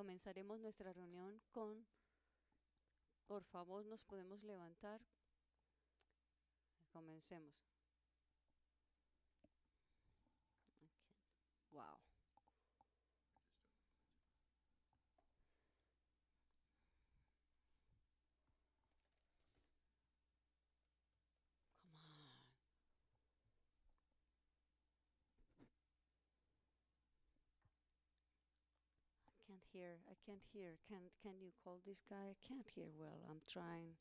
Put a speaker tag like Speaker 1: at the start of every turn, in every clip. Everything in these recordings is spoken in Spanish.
Speaker 1: comenzaremos nuestra reunión con, por favor, nos podemos levantar. Comencemos. can't hear. I can't hear. Can can you call this guy? I can't hear well. I'm trying.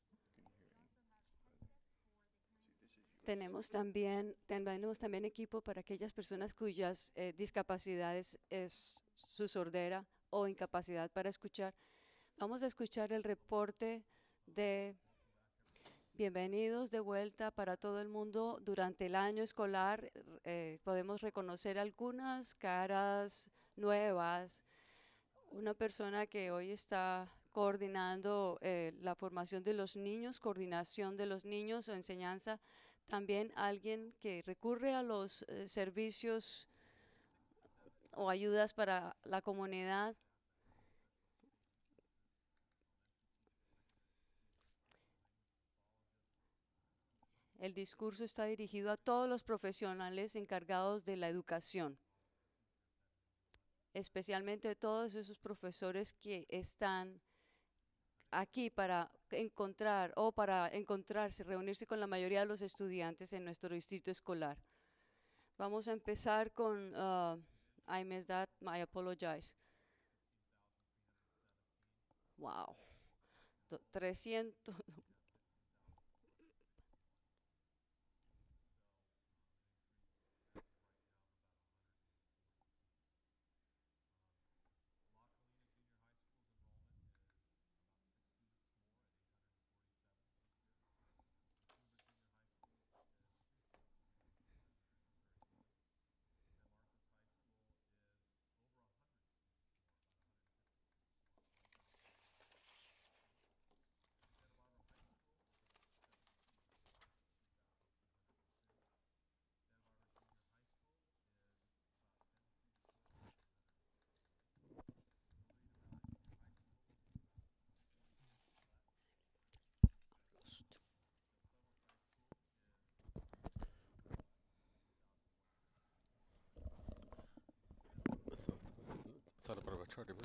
Speaker 1: Tenemos también, tenemos también equipo para aquellas personas cuyas eh, discapacidades es su sordera o incapacidad para escuchar. Vamos a escuchar el reporte de Bienvenidos de vuelta para todo el mundo. Durante el año escolar eh, podemos reconocer algunas caras nuevas una persona que hoy está coordinando eh, la formación de los niños, coordinación de los niños o enseñanza, también alguien que recurre a los eh, servicios o ayudas para la comunidad. El discurso está dirigido a todos los profesionales encargados de la educación especialmente todos esos profesores que están aquí para encontrar o para encontrarse, reunirse con la mayoría de los estudiantes en nuestro distrito escolar. Vamos a empezar con, uh, I missed that, I apologize. Wow, 300,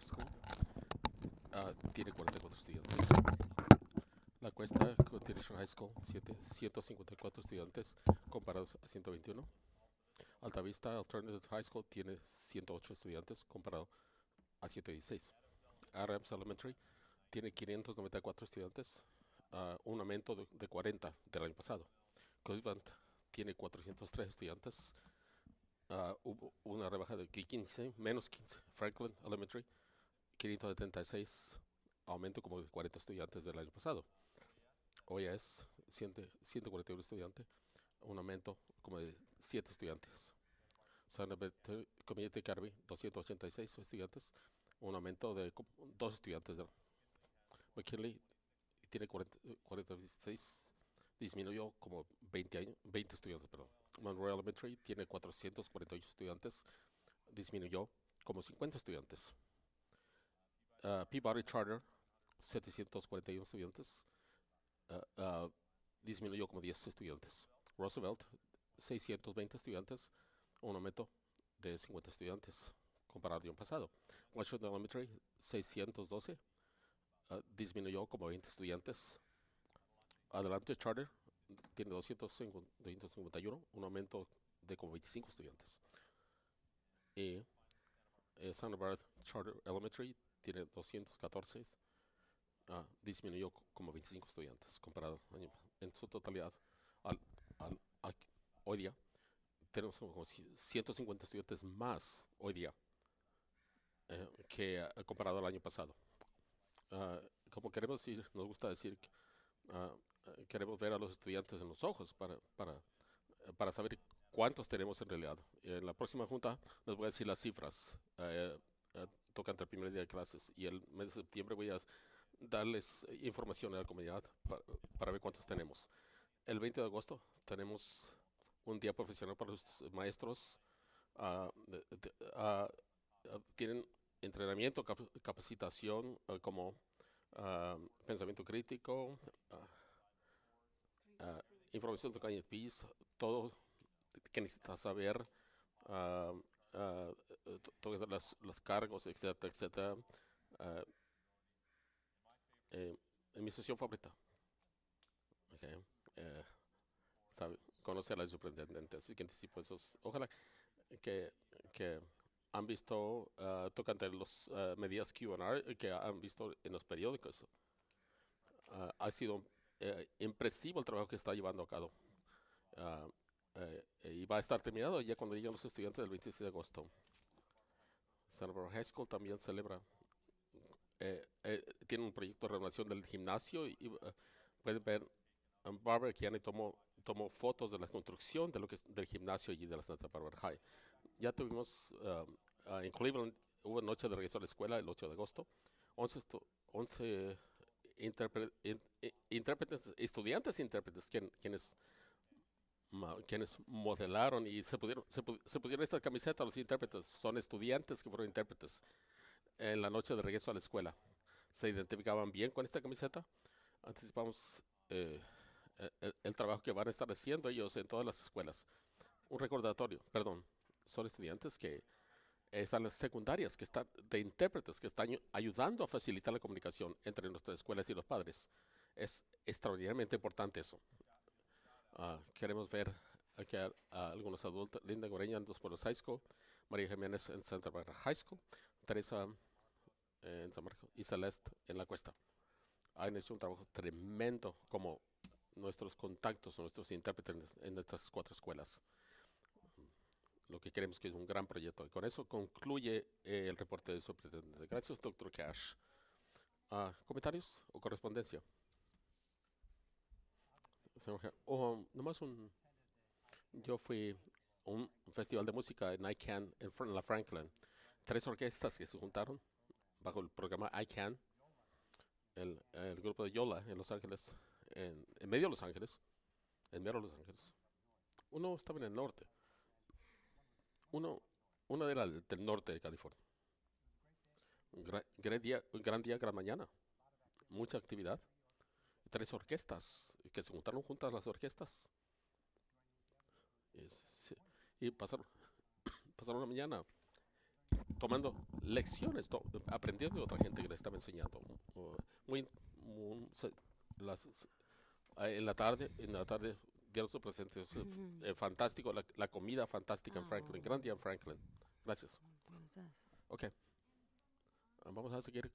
Speaker 2: School. Ah, tiene 44 estudiantes. La cuesta Continuation High School, 7, 154 estudiantes comparados a 121. Altavista Alternative High School tiene 108 estudiantes comparado a 116. Adams Elementary tiene 594 estudiantes, ah, un aumento de, 40 del año pasado. Cleveland tiene 403 estudiantes, Ah, hubo una rebaja de 15, menos 15, Franklin Elementary, 576, aumento como de 40 estudiantes del año pasado. Hoy es 141 estudiantes, un aumento como de 7 estudiantes. San Community Carby, 286 estudiantes, un aumento de 2 estudiantes. McKinley tiene 46, disminuyó como 20, 20 estudiantes, perdón. Monroe Elementary tiene 448 estudiantes, disminuyó como 50 estudiantes. Ah, Peabody Charter, 741 estudiantes, ah, ah, disminuyó como 10 estudiantes. Roosevelt, 620 estudiantes, un aumento de 50 estudiantes comparado con año pasado. Washington Elementary, 612, disminuyó como 20 estudiantes. Adelante Charter, tiene 251, un aumento de como 25 estudiantes. Y eh, Barbara Charter Elementary tiene 214, ah, disminuyó como 25 estudiantes comparado año, en su totalidad. Al, hoy día tenemos como 150 estudiantes más hoy día eh, que eh, comparado al año pasado. Ah, como queremos decir, nos gusta decir que Ah, eh, queremos ver a los estudiantes en los ojos para, para, eh, para saber cuántos tenemos en realidad. En la próxima junta les voy a decir las cifras. Eh, toca entre el primer día de clases y el mes de septiembre voy a darles información a la comunidad para, ver cuántos tenemos. El 20 de agosto tenemos un día profesional para los maestros. Ah, ah, tienen entrenamiento, capacitación como Ah, pensamiento crítico, ah, ah, información de de Peace, todo que necesitas saber, todos los, los, cargos, etcétera, etcétera. Eh, mi sesión favorita. Okay. Eh, sabe, conocer al superintendente, así que anticipo esos. Ojalá que, que han visto uh, tocante los ah, medidas QR que han visto en los periódicos. Ah, ha sido eh, impresivo el trabajo que está llevando a cabo. Eh, y va a estar terminado ya cuando lleguen los estudiantes del 26 de agosto. San Barbara High School también celebra. Eh, tiene un proyecto de renovación del gimnasio y pueden ver Barber Kiani tomó, fotos de la construcción de lo que es del gimnasio y de la Santa Barbara High. Ya tuvimos Ah, en Cleveland hubo noche de regreso a la escuela el 8 de agosto. 11, 11 intérpretes, estudiantes intérpretes quienes, quienes modelaron y se, pudieron, se, pudieron esta camiseta los intérpretes. Son estudiantes que fueron intérpretes en la noche de regreso a la escuela. Se identificaban bien con esta camiseta. Anticipamos eh, e-, e-, el trabajo que van a estar haciendo ellos en todas las escuelas. Un recordatorio, perdón, son estudiantes que están las secundarias que están de intérpretes que están ayudando a facilitar la comunicación entre nuestras escuelas y los padres. Es extraordinariamente importante eso. Ah, queremos ver aquí a, algunos adultos, Linda Goreña en Dos Pueblos High School, María Jiménez en Santa Barbara High School, Teresa eh, en San Marcos y Celeste en La Cuesta. Han hecho un trabajo tremendo como nuestros contactos, nuestros intérpretes en, en estas cuatro escuelas lo que queremos que es un gran proyecto. Y con eso concluye eh, el reporte de su presidente. Gracias, doctor Cash. Ah, ¿Comentarios o correspondencia? Oh, nomás un... Yo fui a un festival de música en ICANN, en la Franklin. Tres orquestas que se juntaron bajo el programa ICANN, el, el grupo de Yola en Los Ángeles, en, en medio de Los Ángeles, en medio de Los Ángeles. Uno estaba en el norte uno, una de del norte de California. gran, día, gran día, gran mañana. Mucha actividad. Tres orquestas, que se juntaron juntas las orquestas. y pasaron, pasaron la mañana tomando lecciones, aprendiendo de otra gente que les estaba enseñando. en la tarde, en la tarde su presente. Es eh, fantástico, la, comida fantástica en ah, Franklin. Gran día en Franklin. Gracias. Ok. Ah, vamos a seguir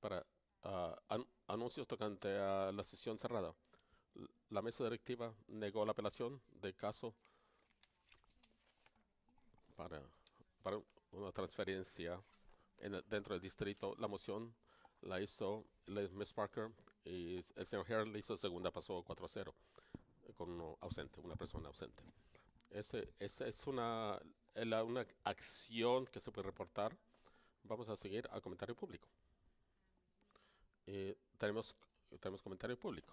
Speaker 2: para ah, anuncios tocante a la sesión cerrada. La mesa directiva negó la apelación de caso para, para una transferencia en dentro del distrito. La moción la hizo Miss Parker y el señor Herr le hizo segunda, pasó 4-0 con uno ausente, una persona ausente. Esa es una, una acción que se puede reportar. Vamos a seguir al comentario público. Eh, tenemos, tenemos comentario público.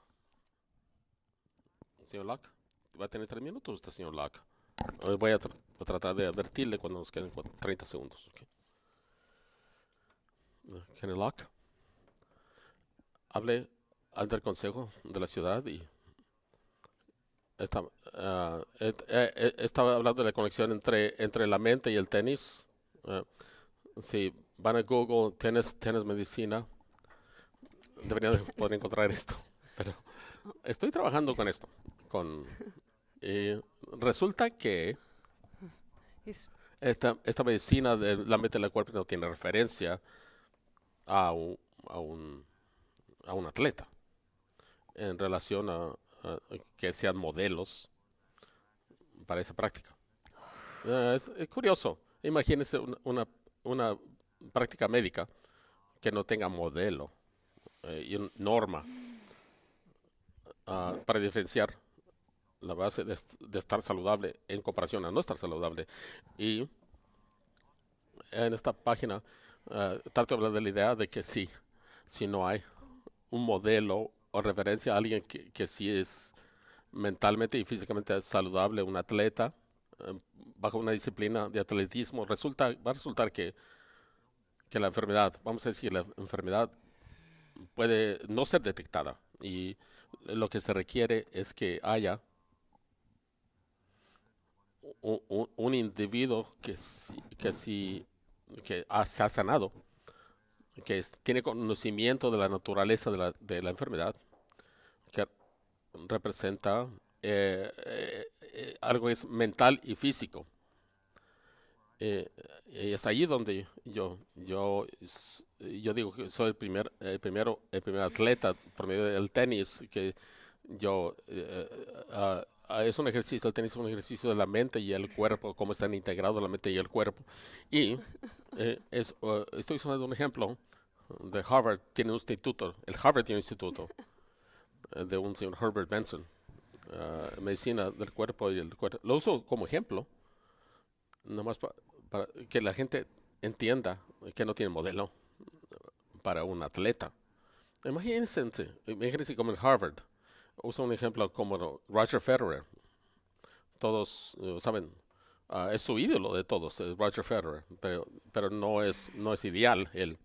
Speaker 2: Señor Locke, ¿va a tener tres minutos este señor Locke? Eh, voy a, tratar de advertirle cuando nos queden 30 segundos. General eh, Locke, hable ante el Consejo de la Ciudad y Está, ah, eh, eh, estaba hablando de la conexión entre, entre la mente y el tenis. Eh, si van a Google tenis, tenis medicina, deberían poder encontrar esto. Pero estoy trabajando con esto. Con, y resulta que esta, esta medicina de la mente y el cuerpo no tiene referencia a a un, a un atleta en relación a, eh, que sean modelos para esa práctica. Eh, es, curioso. Imagínense una, una, práctica médica que no tenga modelo eh, y norma ah, para diferenciar la base de, estar saludable en comparación a no estar saludable. Y en esta página uh, de hablar de la idea de que sí, si no hay un modelo o referencia a alguien que, que sí es mentalmente y físicamente saludable, un atleta em, bajo una disciplina de atletismo, resulta, va a resultar que, que la enfermedad, vamos a decir, la enfermedad puede no ser detectada y lo que se requiere es que haya un, individuo que, si, que, si, que se ha sanado que tiene conocimiento de la naturaleza de la, enfermedad, que representa eh, eh, algo es mental y físico. Eh, eh es allí donde yo, yo, yo digo que soy el primer, el primero, el primer atleta por medio del tenis que yo ah, es un ejercicio, el tenis es un ejercicio de la mente y el cuerpo, cómo están integrados la mente y el cuerpo. Y eh, estoy usando un ejemplo de Harvard, tiene un instituto, el Harvard tiene un instituto eh, de un señor Herbert Benson, eh, medicina del cuerpo y el cuerpo. Lo uso como ejemplo, nomás para que la gente entienda que no tiene modelo para un atleta. Imagínense, imagínense como el Harvard. uso un ejemplo como Roger Federer. Todos saben Ah, es su ídolo de todos, Roger Federer, pero, pero no, es, no es ideal él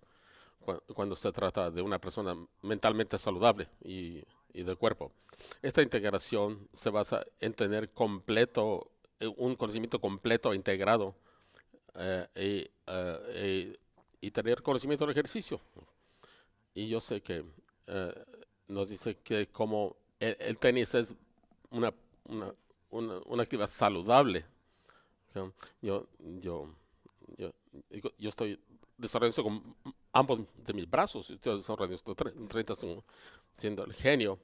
Speaker 2: cuando se trata de una persona mentalmente saludable y, y del cuerpo. Esta integración se basa en tener completo, eh, un conocimiento completo integrado eh, eh, y, y, tener conocimiento del ejercicio. Y yo sé que nos dice que como el, tenis es una, una, una, una actividad saludable, yo, yo, yo, yo estoy desarrollando con ambos de mis brazos, estoy desarrollando esto 30 siendo el genio,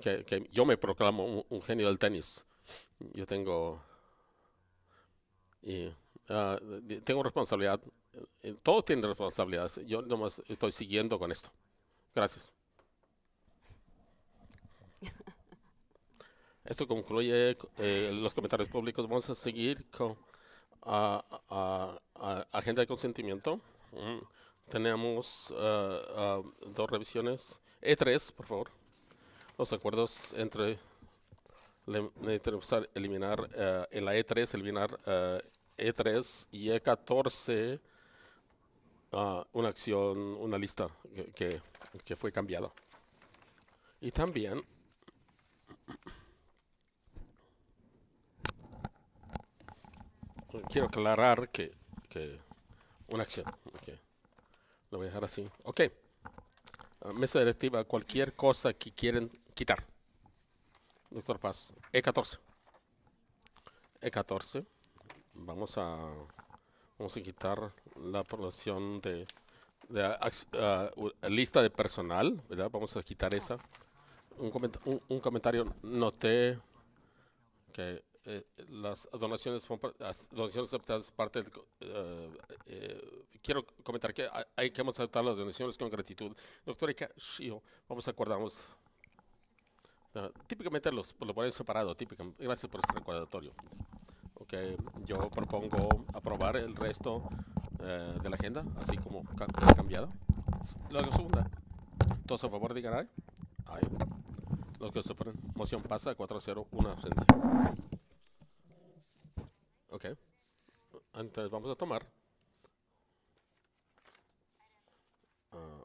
Speaker 2: que, que yo me proclamo un, genio del tenis. Yo tengo, y, ah, tengo responsabilidad, eh, todos tienen responsabilidades, yo nomás estoy siguiendo con esto. Gracias. Esto concluye eh, los comentarios públicos. Vamos a seguir con agenda de consentimiento. Mm. Tenemos eh, dos revisiones. E3, por favor. Los acuerdos entre... necesitamos eliminar eh, en la E3, eliminar E3 e y E14, ah, una acción, una lista que fue cambiada. Y también quiero aclarar que, una acción. Lo voy a dejar así. Ok. Ah, mesa directiva, cualquier cosa que quieren quitar. Doctor Paz, E14. E14. Vamos a, a quitar la producción de, ah, ah, eh, lista de personal, Vamos a quitar esa. un comentario, noté que eh, las donaciones, las donaciones aceptadas parte eh, eh, quiero comentar que hay que hemos aceptar las donaciones con gratitud. Doctora si vamos a acordarnos. Ah, típicamente los lo ponen separado, típicamente. Gracias por este recordatorio. Okay. yo propongo aprobar el resto de la agenda, así como cambiado. La segunda. Todos a favor, digan ganar Los que se ponen moción pasa 4-0, una ausencia. Entonces vamos a tomar ah,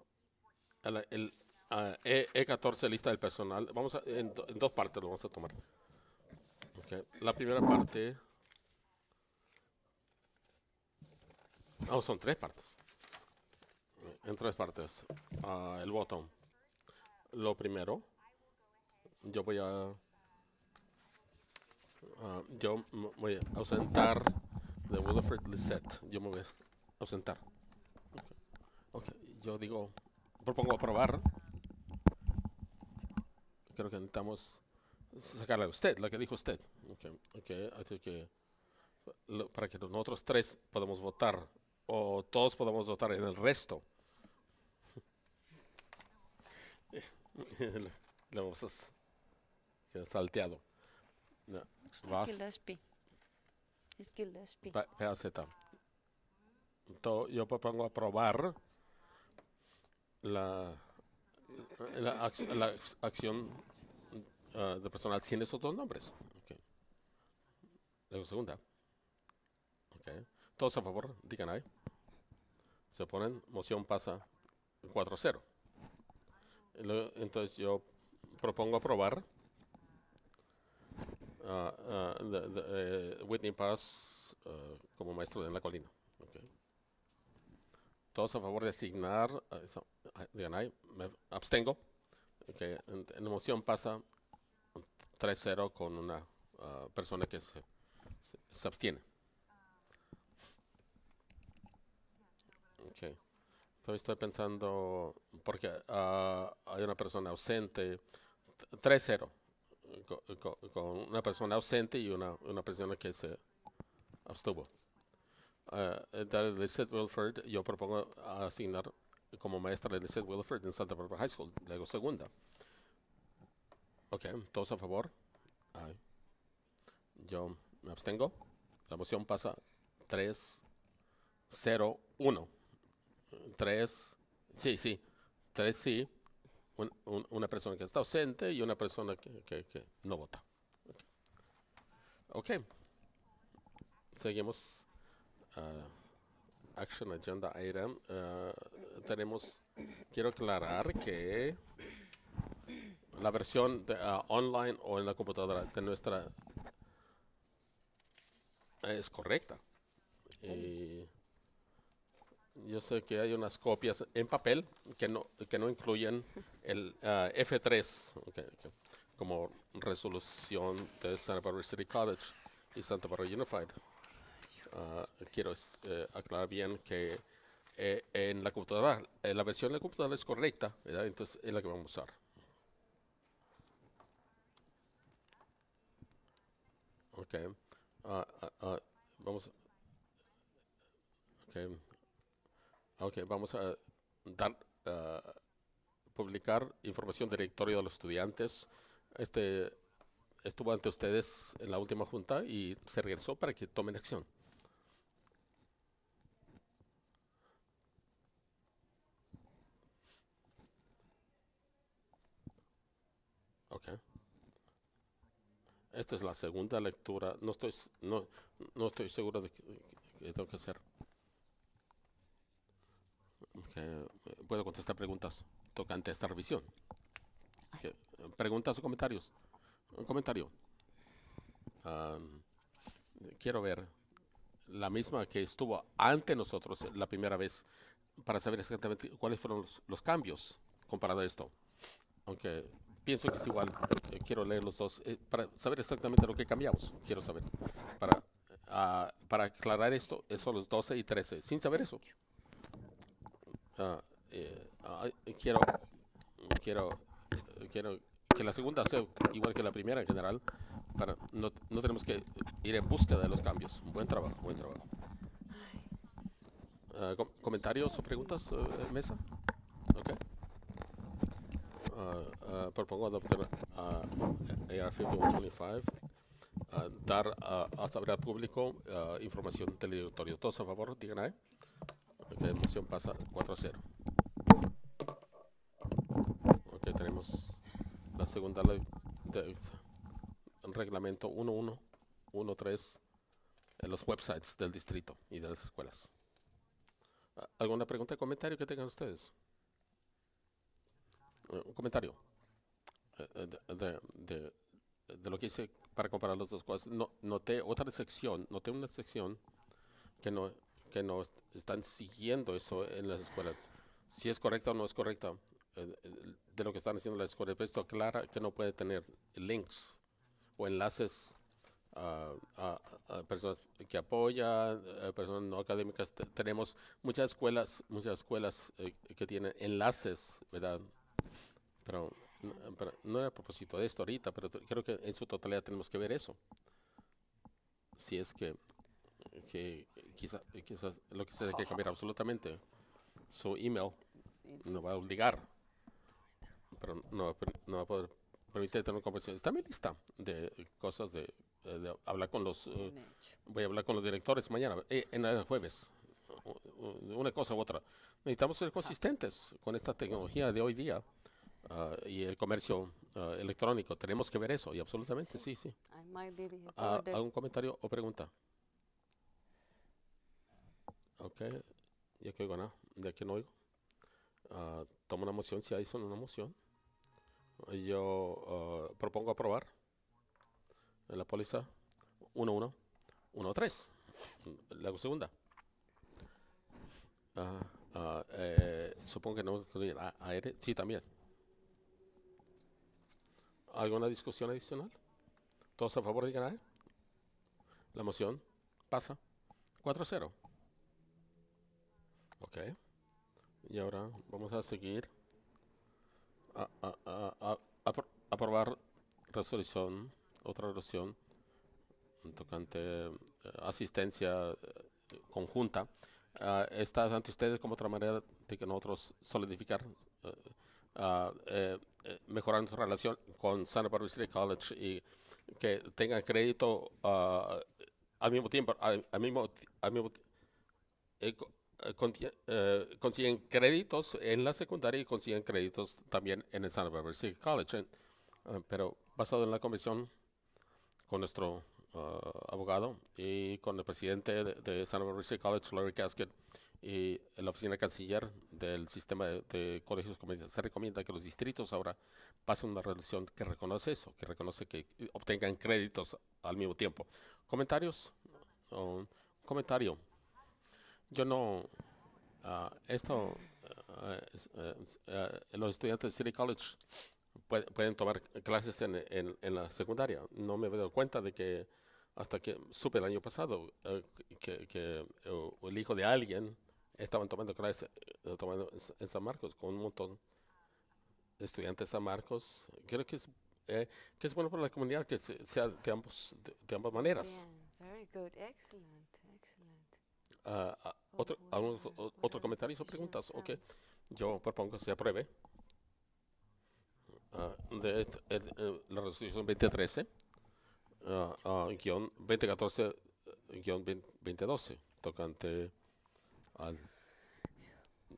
Speaker 2: el, ah, e, 14 e lista del personal. Vamos a, en, dos partes lo vamos a tomar. La primera parte... No, ah, son tres partes. En tres partes. el botón. Lo primero, yo voy a... yo voy a ausentar de Wilfred Lissette. Yo me voy a ausentar. Yo digo, propongo aprobar. Creo que necesitamos sacarle a usted, lo que dijo usted. Así que para que nosotros tres podamos votar o todos podamos votar en el resto. le vamos a salteado.
Speaker 1: Es Gillespie.
Speaker 2: PAZ. Entonces, yo propongo aprobar la, la, acción ah, de personal sin esos dos nombres. Okay. La segunda. Todos a favor, digan ahí. Se oponen, moción pasa 4-0. Entonces yo propongo aprobar Ah, ah, eh, Whitney Paz ah, como maestro de la colina. Todos a favor de asignar. digan ahí, me abstengo. En, emoción moción pasa 3-0 con una persona que se, abstiene. estoy pensando, porque hay una persona ausente. 3-0 con, una persona ausente y una, persona que se abstuvo. Eh, Wilford, yo propongo asignar como maestra de Lizette Wilford en Santa Barbara High School, luego segunda. Ok, todos a favor. Yo me abstengo. La moción pasa 3, 0, 1. 3, sí, sí. 3 sí, una persona que está ausente y una persona que, no vota. ok. Seguimos. Uh, action Agenda Item. Uh, tenemos, quiero aclarar que la versión uh, online o en la computadora de nuestra es correcta. Y yo sé que hay unas copias en papel que no, que no incluyen el ah, F3 como resolución de Santa Barbara City College y Santa Barbara Unified. Ah, quiero eh, aclarar bien que eh, en la computadora, la versión de la computadora es correcta, entonces es la que vamos a usar. Ah, vamos. Okay. Ok, vamos a dar, eh, publicar información del directorio de los estudiantes. Este estuvo ante ustedes en la última junta y se regresó para que tomen acción. Ok. Esta es la segunda lectura. No estoy, no, no estoy seguro de qué que tengo que hacer. Eh, puedo contestar preguntas tocante a esta revisión. ¿Preguntas o comentarios? Un comentario. quiero ver la misma que estuvo ante nosotros eh, la primera vez para saber exactamente cuáles fueron los, cambios comparado a esto. Aunque pienso que es igual, eh, quiero leer los dos para saber exactamente lo que cambiamos. Quiero saber. Para, ah, para aclarar esto, son los 12 y 13. Sin saber eso, Ah, eh, ah, quiero, quiero, quiero que la segunda sea igual que la primera en general. Para, no, tenemos que ir en busca de los cambios. Buen trabajo, buen trabajo. Ah, ¿Comentarios o preguntas, eh, mesa? Okay. propongo adoptar AR-5125 dar a, saber al público información del directorio. ¿Todos a favor? Digan ahí. La emoción pasa 4 a 0. Ok, tenemos la segunda ley de reglamento 1113 en los websites del distrito y de las escuelas. ¿Alguna pregunta o comentario que tengan ustedes? Eh, un comentario eh, eh, de, lo que hice para comparar las dos cosas. No, noté otra sección, noté una sección que no que no están siguiendo eso en las escuelas. Si es correcta o no es correcta eh, eh, de lo que están haciendo las escuelas. Esto aclara que no puede tener links o enlaces a, personas que apoyan, eh, personas no académicas. tenemos muchas escuelas, muchas escuelas que tienen enlaces, ¿verdad? Mm, pero, no era a propósito de esto ahorita, pero creo que en su totalidad tenemos que ver eso si es que que eh, quizás lo que se debe que cambiar absolutamente. Su email no va a obligar, pero no, va, a poder permitir tener una conversación. Está mi lista de cosas de, eh, hablar con los. Eh, voy a hablar con los directores mañana, en el jueves. Una cosa u otra. Necesitamos ser consistentes con esta tecnología de hoy día. Ah, y el comercio ah, electrónico. Tenemos que ver eso, y absolutamente, sí. sí. Ah, ¿Algún comentario o pregunta? Ok, ya que oigo nada, ya que no oigo. Ah, tomo una moción, si hay son una moción. Yo ah, propongo aprobar en la póliza 1-1, 1-3. segunda. Ah, eh, supongo que no Sí, también. ¿Alguna discusión adicional? ¿Todos a favor de ganar? La moción pasa 4-0. Ok. Y ahora vamos a seguir a, a, resolución, otra resolución tocante eh, asistencia eh, conjunta. Ah, está ante ustedes como otra manera de que nosotros solidificar, eh, ah, mejorar nuestra relación con Santa Barbara City College y que tengan crédito ah, al mismo tiempo, al, mismo, al mismo eh, consiguen créditos en la secundaria y consiguen créditos también en el Santa Barbara City College, eh, pero basado en la comisión con nuestro eh, abogado y con el presidente de, Santa Barbara City College, Larry Casket, y la oficina canciller del sistema de, colegios comunitarios. Se recomienda que los distritos ahora pasen una resolución que reconoce eso, que reconoce que obtengan créditos al mismo tiempo. ¿Comentarios? Un comentario. Yo no. Ah, esto. Ah, eh, eh, los estudiantes de City College pueden tomar clases en, en, la secundaria. No me he dado cuenta de que hasta que supe el año pasado eh, que, que el hijo de alguien estaban tomando clases tomando en San Marcos con un montón de estudiantes de San Marcos. Creo que es que es bueno para la comunidad que sea de, ambos, de, ambas maneras.
Speaker 1: Bien, very good, excellent, excellent.
Speaker 2: Ah, ¿Otro, algún, otro comentario o preguntas? Ok, yo propongo que se apruebe ah, eh, la resolución 2013, ah, ah, guión 2014, eh, guión 2012, tocante al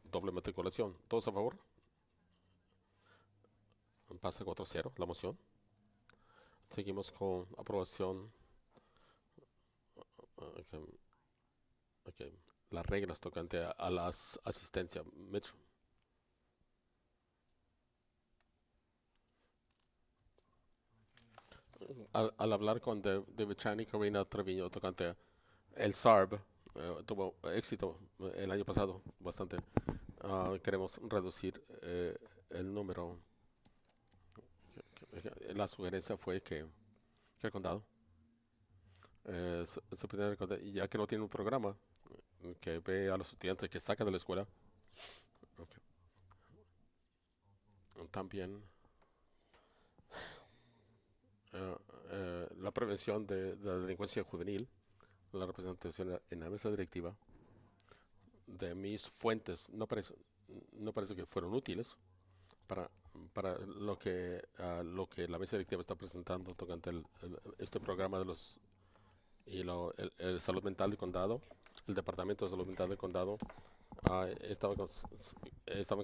Speaker 2: doble matriculación. ¿Todos a favor? Pasa 4-0 la moción. Seguimos con aprobación. Okay. Okay las reglas tocante a, las la asistencia, Al, hablar con David Chan y Karina Treviño tocante el SARB, eh, tuvo éxito eh, el año pasado bastante. Ah, queremos reducir eh, el número. La sugerencia fue que, el condado, ya que no tiene un programa, que ve a los estudiantes que saca de la escuela. También eh, eh, la prevención de, la delincuencia juvenil, la representación en la mesa directiva de mis fuentes no parece, no parece que fueron útiles para, para lo, que, eh, lo que la mesa directiva está presentando tocante el, este programa de los y lo, el salud mental del condado el Departamento de Salud Mental del Condado ah, estaba,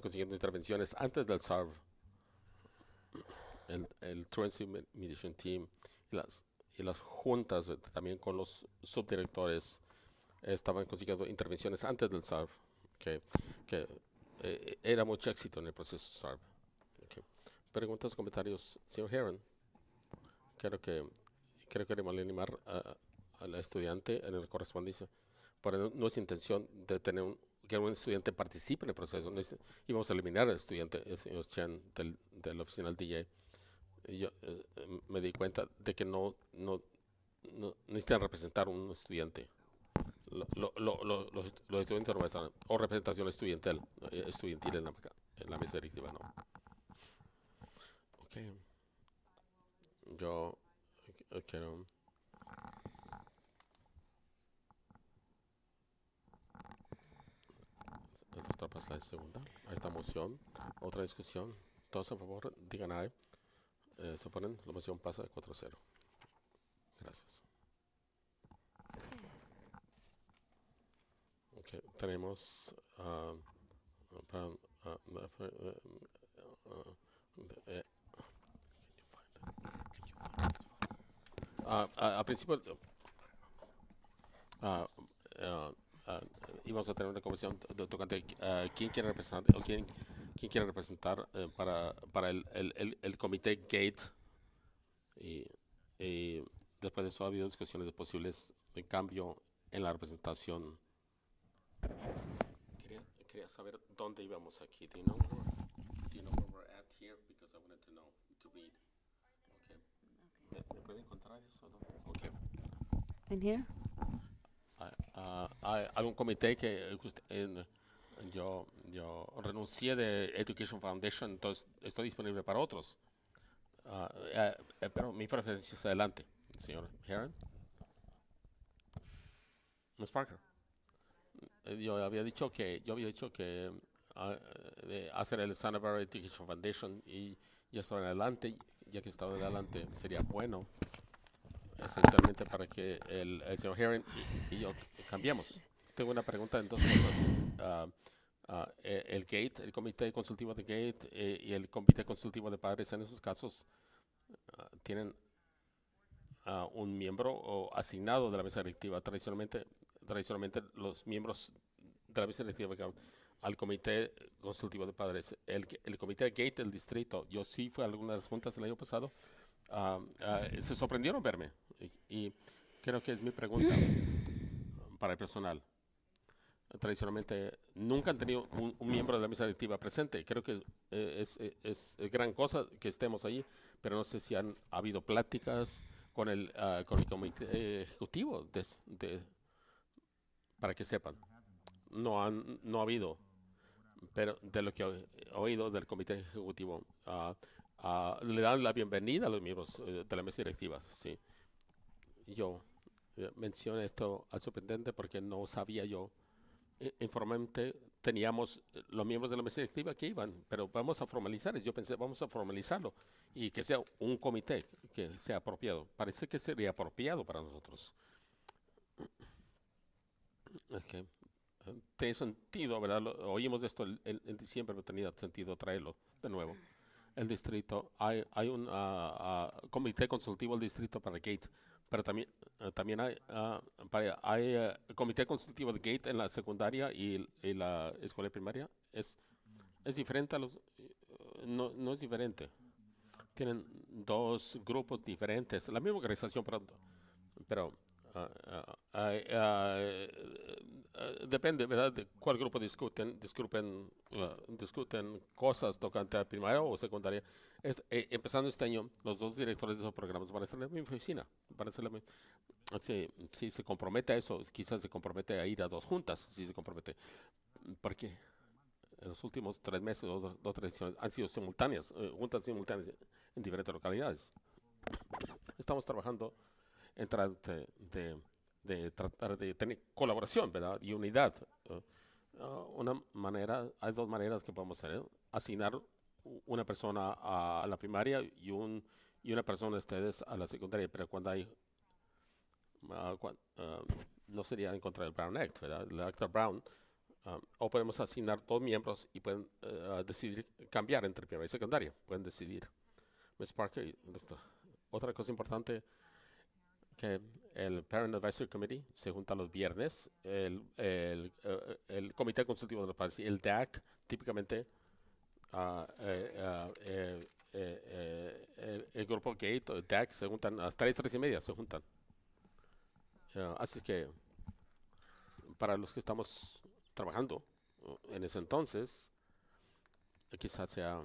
Speaker 2: consiguiendo intervenciones antes del SARV. El, el Truancy Mediation Team y las, las juntas también con los subdirectores estaban consiguiendo intervenciones antes del SARV, que, eh, era mucho éxito en el proceso SARV. Preguntas, comentarios, señor Heron. Creo que creo que animar a, ah, ah, la estudiante en el correspondiente. Pero no, es intención de tener un, que un estudiante participe en el proceso. No íbamos a eliminar al estudiante, el señor Chen, del, de DJ. Y yo eh, me di cuenta de que no, no, no necesitan representar un estudiante. Lo, lo, los, los, estudiantes no están, o representación estudiantil, eh, estudiantil en la, en la mesa directiva, no. Ok. Yo quiero... otra pasada la segunda a esta moción. Otra discusión. Todos a favor, digan ahí. Eh, se oponen, la moción pasa 4-0. Gracias. Okay, tenemos A ah, ah, eh, eh, eh, ah, principio, uh, íbamos a tener una conversación tocante quién quiere representar, o quién, quién quiere representar eh, para, para el, el, el, el, comité GATE. Y, y, después de eso ha habido discusiones de posibles cambios en la representación. Quería, quería, saber dónde íbamos aquí. Do you know where, do you know where we're at here? Because I wanted to know, to read. Okay. okay. ¿Me, ¿Me, puede encontrar eso? Okay. In here? a, algún comité que yo, yo renuncié de Education Foundation, entonces estoy disponible para otros. Ah, eh, eh, pero mi preferencia es adelante, señor Heron. Ms. Parker. Eh, yo había dicho que, yo había dicho que ah, hacer el Santa Barbara Education Foundation y ya estaba adelante, ya que estaba adelante sería bueno esencialmente para que el, señor Heron y, yo cambiemos. Tengo una pregunta Entonces, pues, ah, ah, eh, el GATE, el Comité Consultivo de GATE eh, y el Comité Consultivo de Padres en esos casos ah, tienen un miembro o asignado de la mesa directiva. Tradicionalmente, tradicionalmente los miembros de la mesa directiva al Comité Consultivo de Padres. El, Comité GATE del distrito, yo sí fui a algunas juntas el año pasado, se sorprendieron verme y creo que es mi pregunta eh, para el personal. Tradicionalmente nunca han tenido un, miembro de la mesa directiva presente. Creo que eh, eh, es, gran cosa que estemos ahí pero no sé si han habido pláticas con el, ah, comité ejecutivo para que sepan. No, han, no ha habido, pero de lo que he oído del comité ejecutivo, ah, ah, le dan la bienvenida a los miembros de la mesa directiva. Sí yo eh, mencioné esto al superintendente porque no sabía yo. E, informalmente teníamos eh, los miembros de la mesa directiva que iban, pero vamos a formalizar. Yo pensé, vamos a formalizarlo y que sea un comité que sea apropiado. Parece que sería apropiado para nosotros. Okay. Eh, tiene sentido, ¿verdad? oímos esto en diciembre, pero tenía sentido traerlo de nuevo el distrito. Hay, un ah, ah, comité consultivo al distrito para Kate. Pero también, eh, también hay, ah, hay eh, comité constitutivo de GATE en la secundaria y, la escuela primaria. Es, es diferente a los... Eh, no, es diferente. Tienen dos grupos diferentes, la misma organización, pero, pero ah, ah, depende, ¿verdad?, de cuál grupo discuten, discuten, discuten cosas tocante a primaria o secundaria. Eh, empezando este año, los dos directores de esos programas van a estar en mi oficina. Van a Si, se compromete a eso, quizás se compromete a ir a dos juntas, si se compromete. Porque en los últimos tres meses, dos, dos tres sesiones, han sido simultáneas, eh, juntas simultáneas en diferentes localidades. Estamos trabajando en de, tratar de tener colaboración ¿verdad? y unidad. Eh, una manera, hay dos maneras que podemos hacer: asignar una persona a la primaria y un y una persona de ustedes a la secundaria, pero cuando hay ah, ah, no sería en contra del Brown Act, ¿verdad? El actor Brown ah, o podemos asignar dos miembros y pueden decidir cambiar entre primaria y secundaria, pueden decidir. Parker, doctor, otra cosa importante que el Parent Advisory Committee se junta los viernes, el, eh, Comité Consultivo de los Padres y el DAC típicamente Ah, eh, ah, eh, eh, el grupo Gate se juntan hasta las tres y media, se juntan. Ah, así que para los que estamos trabajando uh, en ese entonces, quizás sea,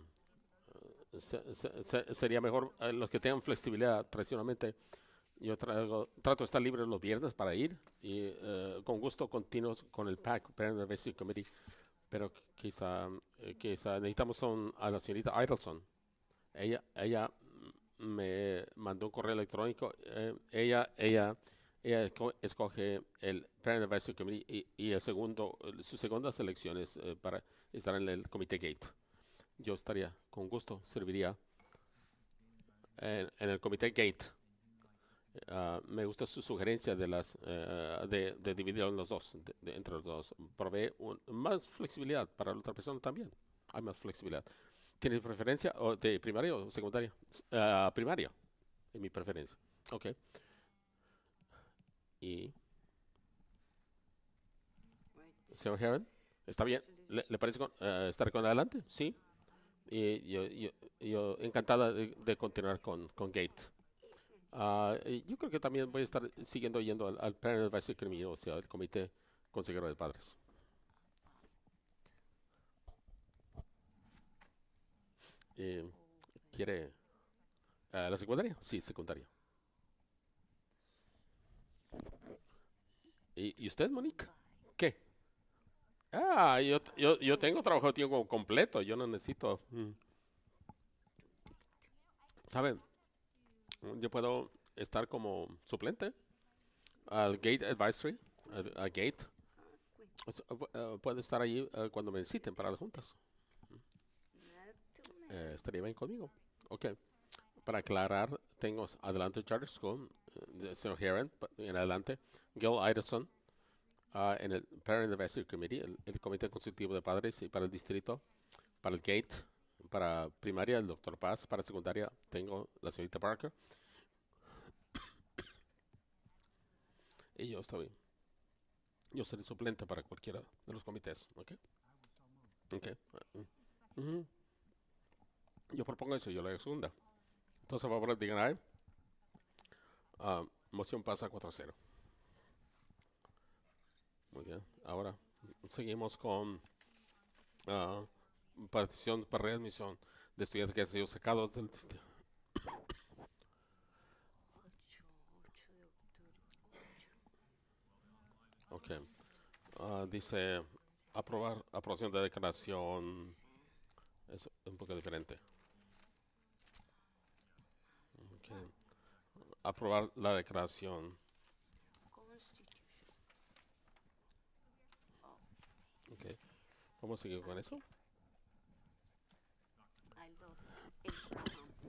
Speaker 2: sería mejor los que tengan flexibilidad tradicionalmente. Yo trato de estar libre los viernes para ir y con gusto continuo con el PAC, Parent Committee, pero quizá, eh, quizá necesitamos a la señorita Idelson. Ella, ella me mandó un correo electrónico. Eh, ella, ella, escoge el primer Advisory y, el segundo, sus segundas elecciones eh, para estar en el Comité Gate. Yo estaría con gusto, serviría en el Comité Gate. Ah, me gusta su sugerencia de las eh, de, en los dos, entre los dos. Provee más flexibilidad para la otra persona también. Hay más flexibilidad. ¿Tienes preferencia o de primaria o secundaria? Ah, primaria, en mi preferencia. Ok. Y. Señor Heaven, ¿está bien? ¿Le, parece eh, estar con adelante? Sí. Y yo, yo, encantada de, continuar con, con Gates. Ah, yo creo que también voy a estar siguiendo yendo al, al Parent Advisory o sea, el Comité Consejero de Padres. Eh, ¿Quiere ah, la secundaria? Sí, secundaria. ¿Y, usted, Monique? ¿Qué? Ah, yo, tengo trabajo de tiempo completo, yo no necesito. Mm. ¿Saben? yo puedo estar como suplente al Gate Advisory, a, Gate. Eh, puedo estar allí eh, cuando me necesiten para las juntas. Eh, estaría bien conmigo. Ok. Para aclarar, tengo adelante Charter School, señor Heron, en adelante, Gil Iderson, ah, en el Parent Advisory Committee, el, el Comité Constitutivo de Padres, y para el distrito, para el Gate, para primaria el doctor Paz, para secundaria tengo la señorita Parker. y yo estoy. Yo seré suplente para cualquiera de los comités, ¿ok? Ok. Ah, mm, yo propongo eso, yo le hago segunda. Entonces, por favor, digan ahí. Uh, moción pasa 4-0. Muy bien. Ahora seguimos con ah partición para readmisión de estudiantes que han sido sacados del sistema. Ok. Ah, dice aprobar aprobación de declaración. Es un poco diferente. Aprobar la declaración. Okay. Vamos a seguir con eso.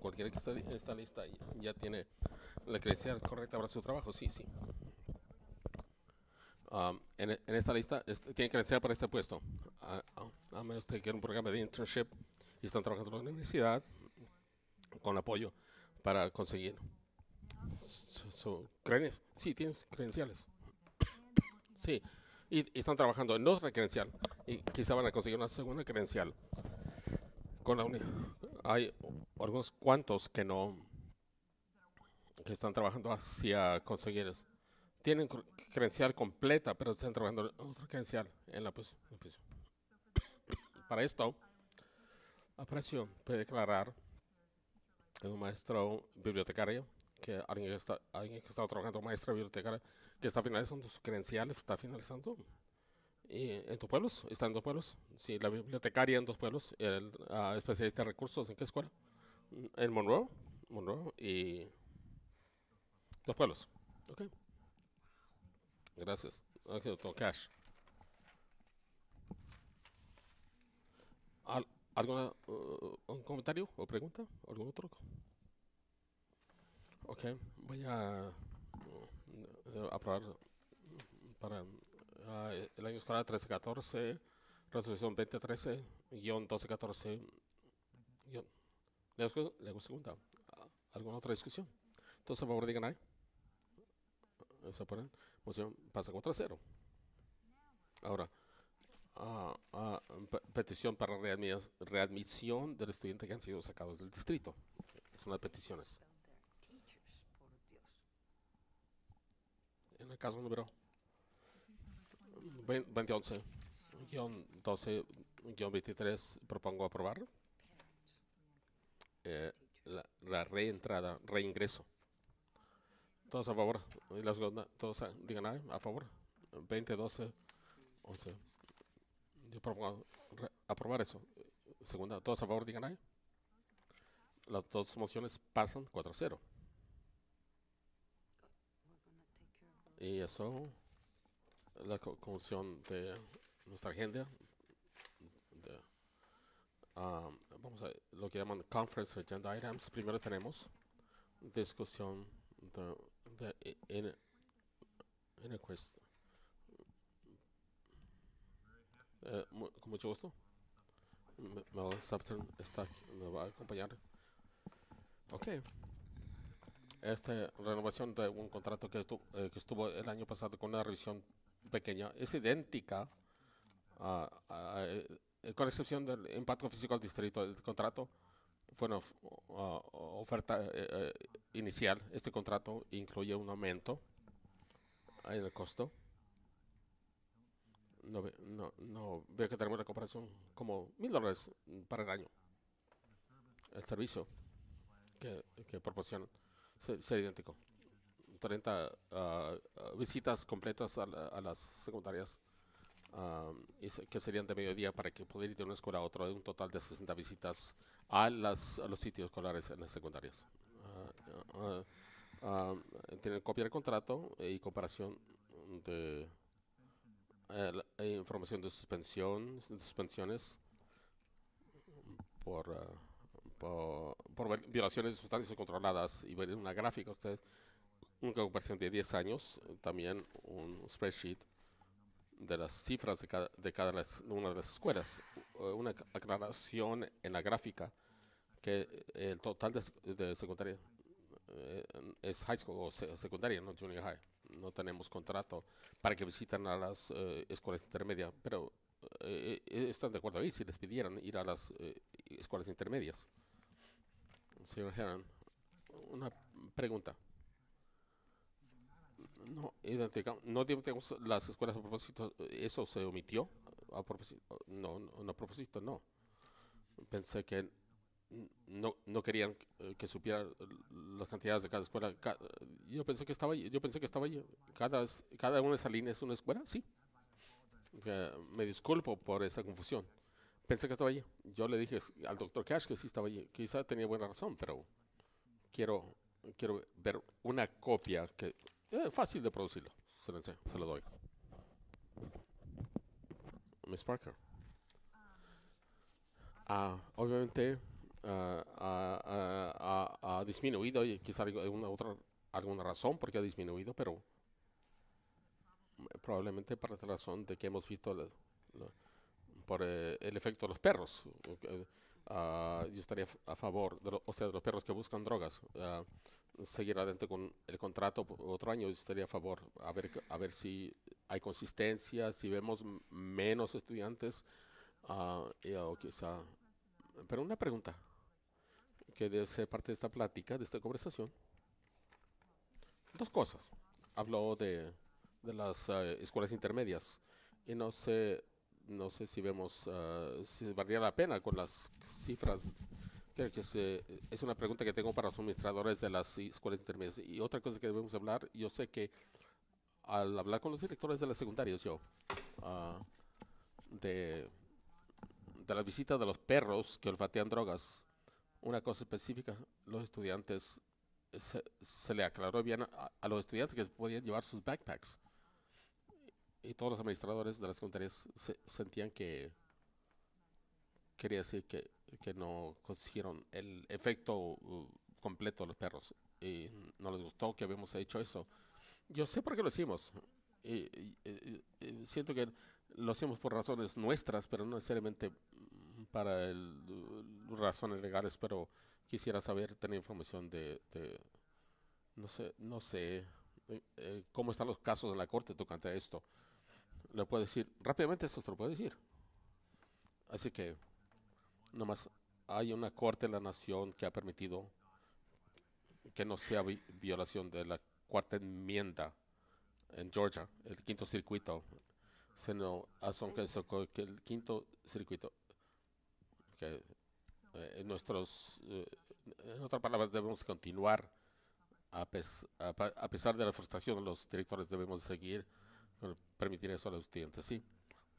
Speaker 2: cualquiera que está en esta lista ya tiene la credencial correcta para su trabajo. Sí, sí. en, esta lista este, tiene credencial para este puesto. A, menos que un programa de internship y están trabajando en la universidad con apoyo para conseguir su, so, Sí, tienes credenciales. sí, y, están trabajando en otra credencial y quizá van a conseguir una segunda credencial con la, uni hay algunos cuantos que no, que están trabajando hacia conseguir eso. Tienen credencial completa, pero están trabajando en otra credencial en la pues Para esto, aprecio puede declarar un maestro bibliotecario, que alguien que está, alguien que está trabajando, maestro bibliotecario, que está finalizando sus credenciales, está finalizando y en dos pueblos, están en dos pueblos. Sí, la bibliotecaria en dos pueblos, el ah, especialista recursos, ¿en qué escuela? En Monroe, Monroe y dos pueblos. Ok. Gracias. gracias, doctor Cash. ¿Algún uh, comentario o pregunta? ¿Algún otro? Ok, voy a uh, aprobar para Ah, eh, el año escolar 13-14, resolución 2013-12-14. Le hago segunda. ¿Alguna otra discusión? Entonces, por favor, digan ahí. Se ponen. Moción pasa 4-0. Ahora, ah, ah, petición para readmisión del estudiante que han sido sacados del distrito. Son las peticiones. En el caso número 12 23 propongo aprobar eh, la, reentrada, reingreso. Todos a favor. Y la segunda, todos digan a favor. 20, 12, 11. Yo propongo aprobar eso. Segunda, todos a favor, digan favor. Las dos mociones pasan 4-0. Y eso la conclusión de nuestra agenda. De, um, vamos a lo que llaman Conference Agenda Items. Primero tenemos discusión de, de e, Eh, con mucho gusto. Mel está me va a acompañar. Ok. Esta renovación de un contrato que, eh, que estuvo el año pasado con una revisión pequeña es idéntica eh, con excepción del impacto físico al distrito el contrato fue una oferta eh, eh, inicial. Este contrato incluye un aumento en el costo. No, no, no veo que tenemos la comparación como mil dólares para el año. El servicio que, que proporcionan idéntico. 30 ah, ah, visitas completas a, las secundarias y que serían de mediodía para que poder ir de una escuela a otra, de un total de 60 visitas a, las, a los sitios escolares en las secundarias. Ah, tienen copia del contrato y comparación de eh, eh, información de suspensión, suspensiones por, por, por, violaciones de sustancias controladas y ver una gráfica ustedes una ocupación de 10 años, eh, también un spreadsheet de las cifras de cada, una de las escuelas, eh, una aclaración en la gráfica que eh, el total de, secundaria es high school o secundaria, no junior high. No tenemos contrato para que visiten a las escuelas intermedias, pero están de acuerdo ahí si les pidieran ir a las escuelas intermedias. Señor Heron, una pregunta. No, no tenemos las escuelas a propósito, eso se omitió a propósito, no, no a propósito, no. Pensé que no, no querían eh, que supiera las cantidades de cada escuela. Yo pensé que estaba, allí, yo pensé que estaba cada, cada una de esas líneas es una escuela, sí. Me disculpo por esa confusión. Pensé que estaba allí. Yo le dije al doctor Cash que sí estaba allí. Quizá tenía buena razón, pero quiero, quiero ver una copia que eh, fácil de producirlo. Se lo, doy. Miss Parker. Ah, obviamente ah, ah, ah, ah ha disminuido y quizá alguna otra alguna razón porque ha disminuido, pero probablemente para la razón de que hemos visto por eh, el efecto de los perros. Ah, yo estaría a favor, de o sea, de los perros que buscan drogas, ah, seguir adelante con el contrato otro año, yo estaría a favor, a ver, a ver si hay consistencia, si vemos menos estudiantes, ah, y, o quizá. Pero una pregunta que debe ser parte de esta plática, de esta conversación. Dos cosas. Habló de, de las escuelas intermedias y no sé no sé si vemos ah, si valdría la pena con las cifras. que es una pregunta que tengo para los administradores de las escuelas intermedias. Y otra cosa que debemos hablar, yo sé que al hablar con los directores de las secundarias, yo, ah, de, la visita de los perros que olfatean drogas, una cosa específica, los estudiantes, se, le aclaró bien a los estudiantes que podían llevar sus backpacks y todos los administradores de las contarías sentían que quería decir que, que no consiguieron el efecto uh, completo de los perros y no les gustó que habíamos hecho eso. Yo sé por qué lo hicimos. Y, siento que lo hicimos por razones nuestras, pero no necesariamente para el, uh, razones legales, pero quisiera saber, tener información de, de no sé, no sé eh, eh, cómo están los casos en la corte tocante a esto lo puedo decir rápidamente, esto se lo puede decir. Así que, nomás hay una corte en la nación que ha permitido que no sea violación de la cuarta enmienda en Georgia, el quinto circuito, sino que el quinto circuito, que eh, en nuestros, eh, en otras palabras, debemos continuar a, a pesar de la frustración de los directores, debemos seguir permitir eso a los clientes. Sí,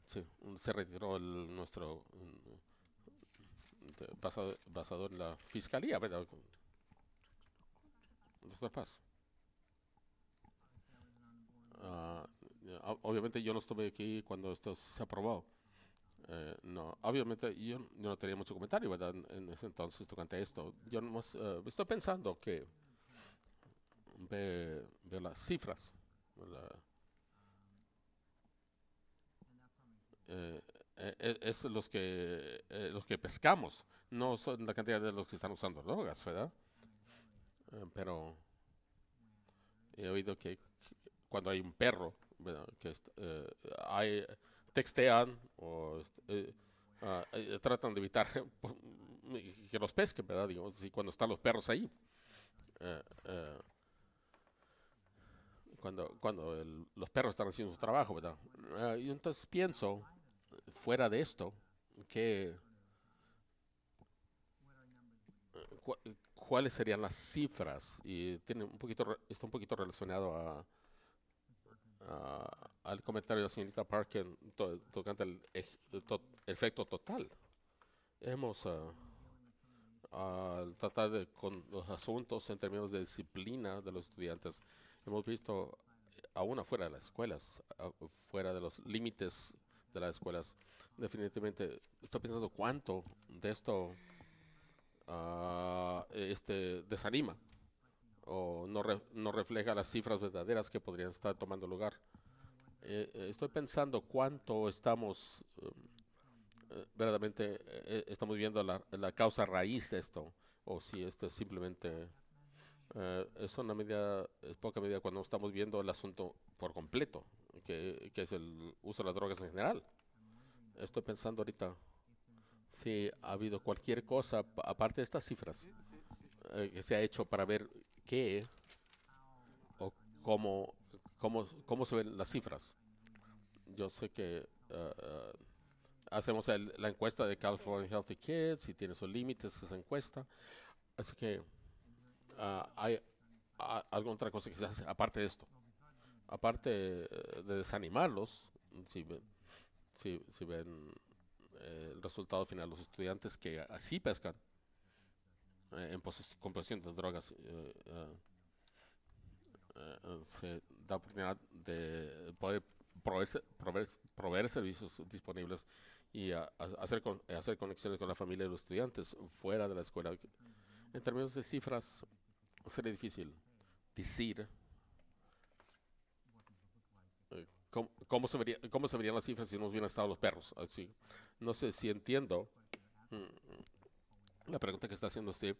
Speaker 2: sí se retiró el, nuestro mm, basado, basado, en la fiscalía, ¿verdad? Doctor ah, obviamente yo no estuve aquí cuando esto se aprobó. Eh, no, obviamente yo, no tenía mucho comentario, ¿verdad? En, ese entonces tocante esto. Yo no eh, estoy pensando que ve, las cifras, Eh, eh, eh, es los que, eh, los que pescamos, no son la cantidad de los que están usando drogas, ¿verdad? pero he oído que cuando hay un perro, verdad que eh, hay, textean o ah, tratan de evitar pues, que los pesquen, ¿verdad? Digamos, y cuando están los perros ahí. cuando, cuando los perros están haciendo su trabajo, ¿verdad? Ah, y entonces pienso fuera de esto, ¿qué, ¿cuáles serían las cifras? Y tiene un poquito, está un poquito relacionado a, al comentario de la señorita Parker tocante el, efecto total. Hemos, uh, tratar de, con los asuntos en términos de disciplina de los estudiantes, hemos visto eh, aún afuera de las escuelas, fuera de los límites de las escuelas. Definitivamente, estoy pensando cuánto de esto ah, este, desanima o no, refleja las cifras verdaderas que podrían estar tomando lugar. Eh, eh, estoy pensando cuánto estamos eh, verdaderamente estamos viendo la, causa raíz de esto, o si esto es simplemente es una media, es poca medida cuando estamos viendo el asunto por completo, que, es el uso de las drogas en general. Estoy pensando ahorita si ha habido cualquier cosa, aparte de estas cifras, eh, que se ha hecho para ver qué o cómo, cómo, se ven las cifras. Yo sé que eh, eh, hacemos la encuesta de California Healthy Kids y tiene sus límites esa encuesta. Así que ah, hay ah, alguna otra cosa que se hace aparte de esto aparte eh, de desanimarlos, si, si, ven eh, el resultado final, los estudiantes que así pescan eh, en poses, con de drogas, se da oportunidad de poder proveer, servicios disponibles y hacer conexiones con la familia de los estudiantes fuera de la escuela. En términos de cifras, sería difícil decir ¿Cómo, cómo, se ¿Cómo, se verían las cifras si no hubieran estado los perros? Así, ah, no sé si entiendo mm, la pregunta que está haciendo usted.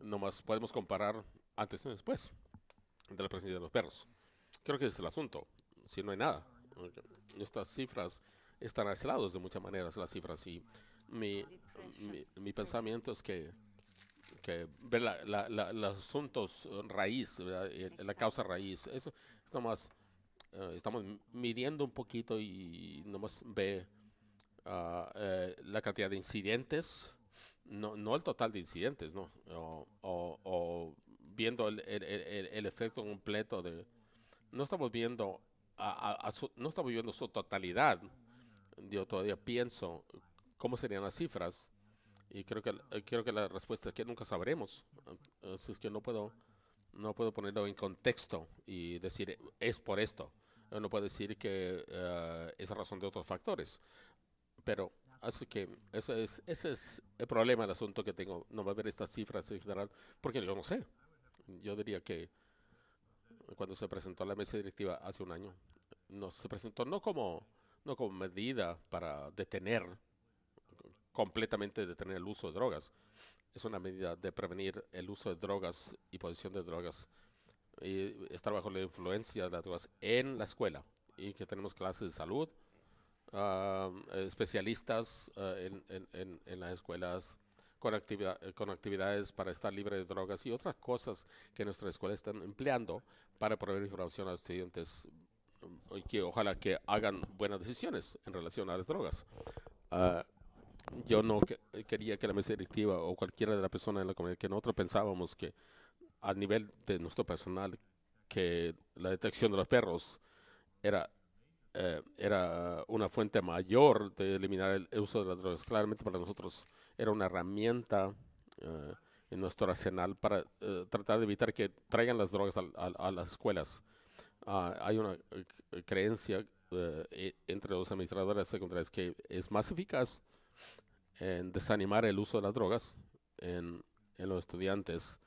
Speaker 2: Nomás podemos comparar antes y después de la presencia de los perros. Creo que ese es el asunto. Si no hay nada. Estas cifras están aisladas de muchas maneras, las cifras. Y mi, mi, pensamiento es que, que ver los asuntos raíz, eh, la, causa raíz, eso es nomás eh, estamos midiendo un poquito y nomás ve ah, eh, la cantidad de incidentes, no, no el total de incidentes, ¿no? O, viendo el, el, efecto completo de... No estamos viendo, a, su, no estamos viendo su totalidad. Yo todavía pienso cómo serían las cifras. Y creo que, creo que la respuesta es que nunca sabremos. es que no puedo, no puedo ponerlo en contexto y decir, es por esto uno puede decir que eh, es razón de otros factores. Pero así que eso es, ese es el problema el asunto que tengo. No va a haber estas cifras en general, porque yo no sé. Yo diría que cuando se presentó la mesa directiva hace un año, no se presentó no como, no como medida para detener, completamente detener el uso de drogas. Es una medida de prevenir el uso de drogas y posición de drogas estar bajo la influencia de las drogas en la escuela y que tenemos clases de salud, ah, especialistas ah, en, las escuelas con, con actividades para estar libre de drogas y otras cosas que nuestras escuelas están empleando para proveer información a los estudiantes mm, y que ojalá que hagan buenas decisiones en relación a las drogas. Ah, yo no quería que la mesa directiva o cualquiera de las personas en la comunidad que nosotros pensábamos que a nivel de nuestro personal que la detección de los perros era, eh, era una fuente mayor de eliminar el, uso de las drogas. Claramente para nosotros era una herramienta eh, en nuestro arsenal para eh, tratar de evitar que traigan las drogas a, las escuelas. Ah, hay una creencia e, entre los administradores secundarios que es más eficaz en desanimar el uso de las drogas en los estudiantes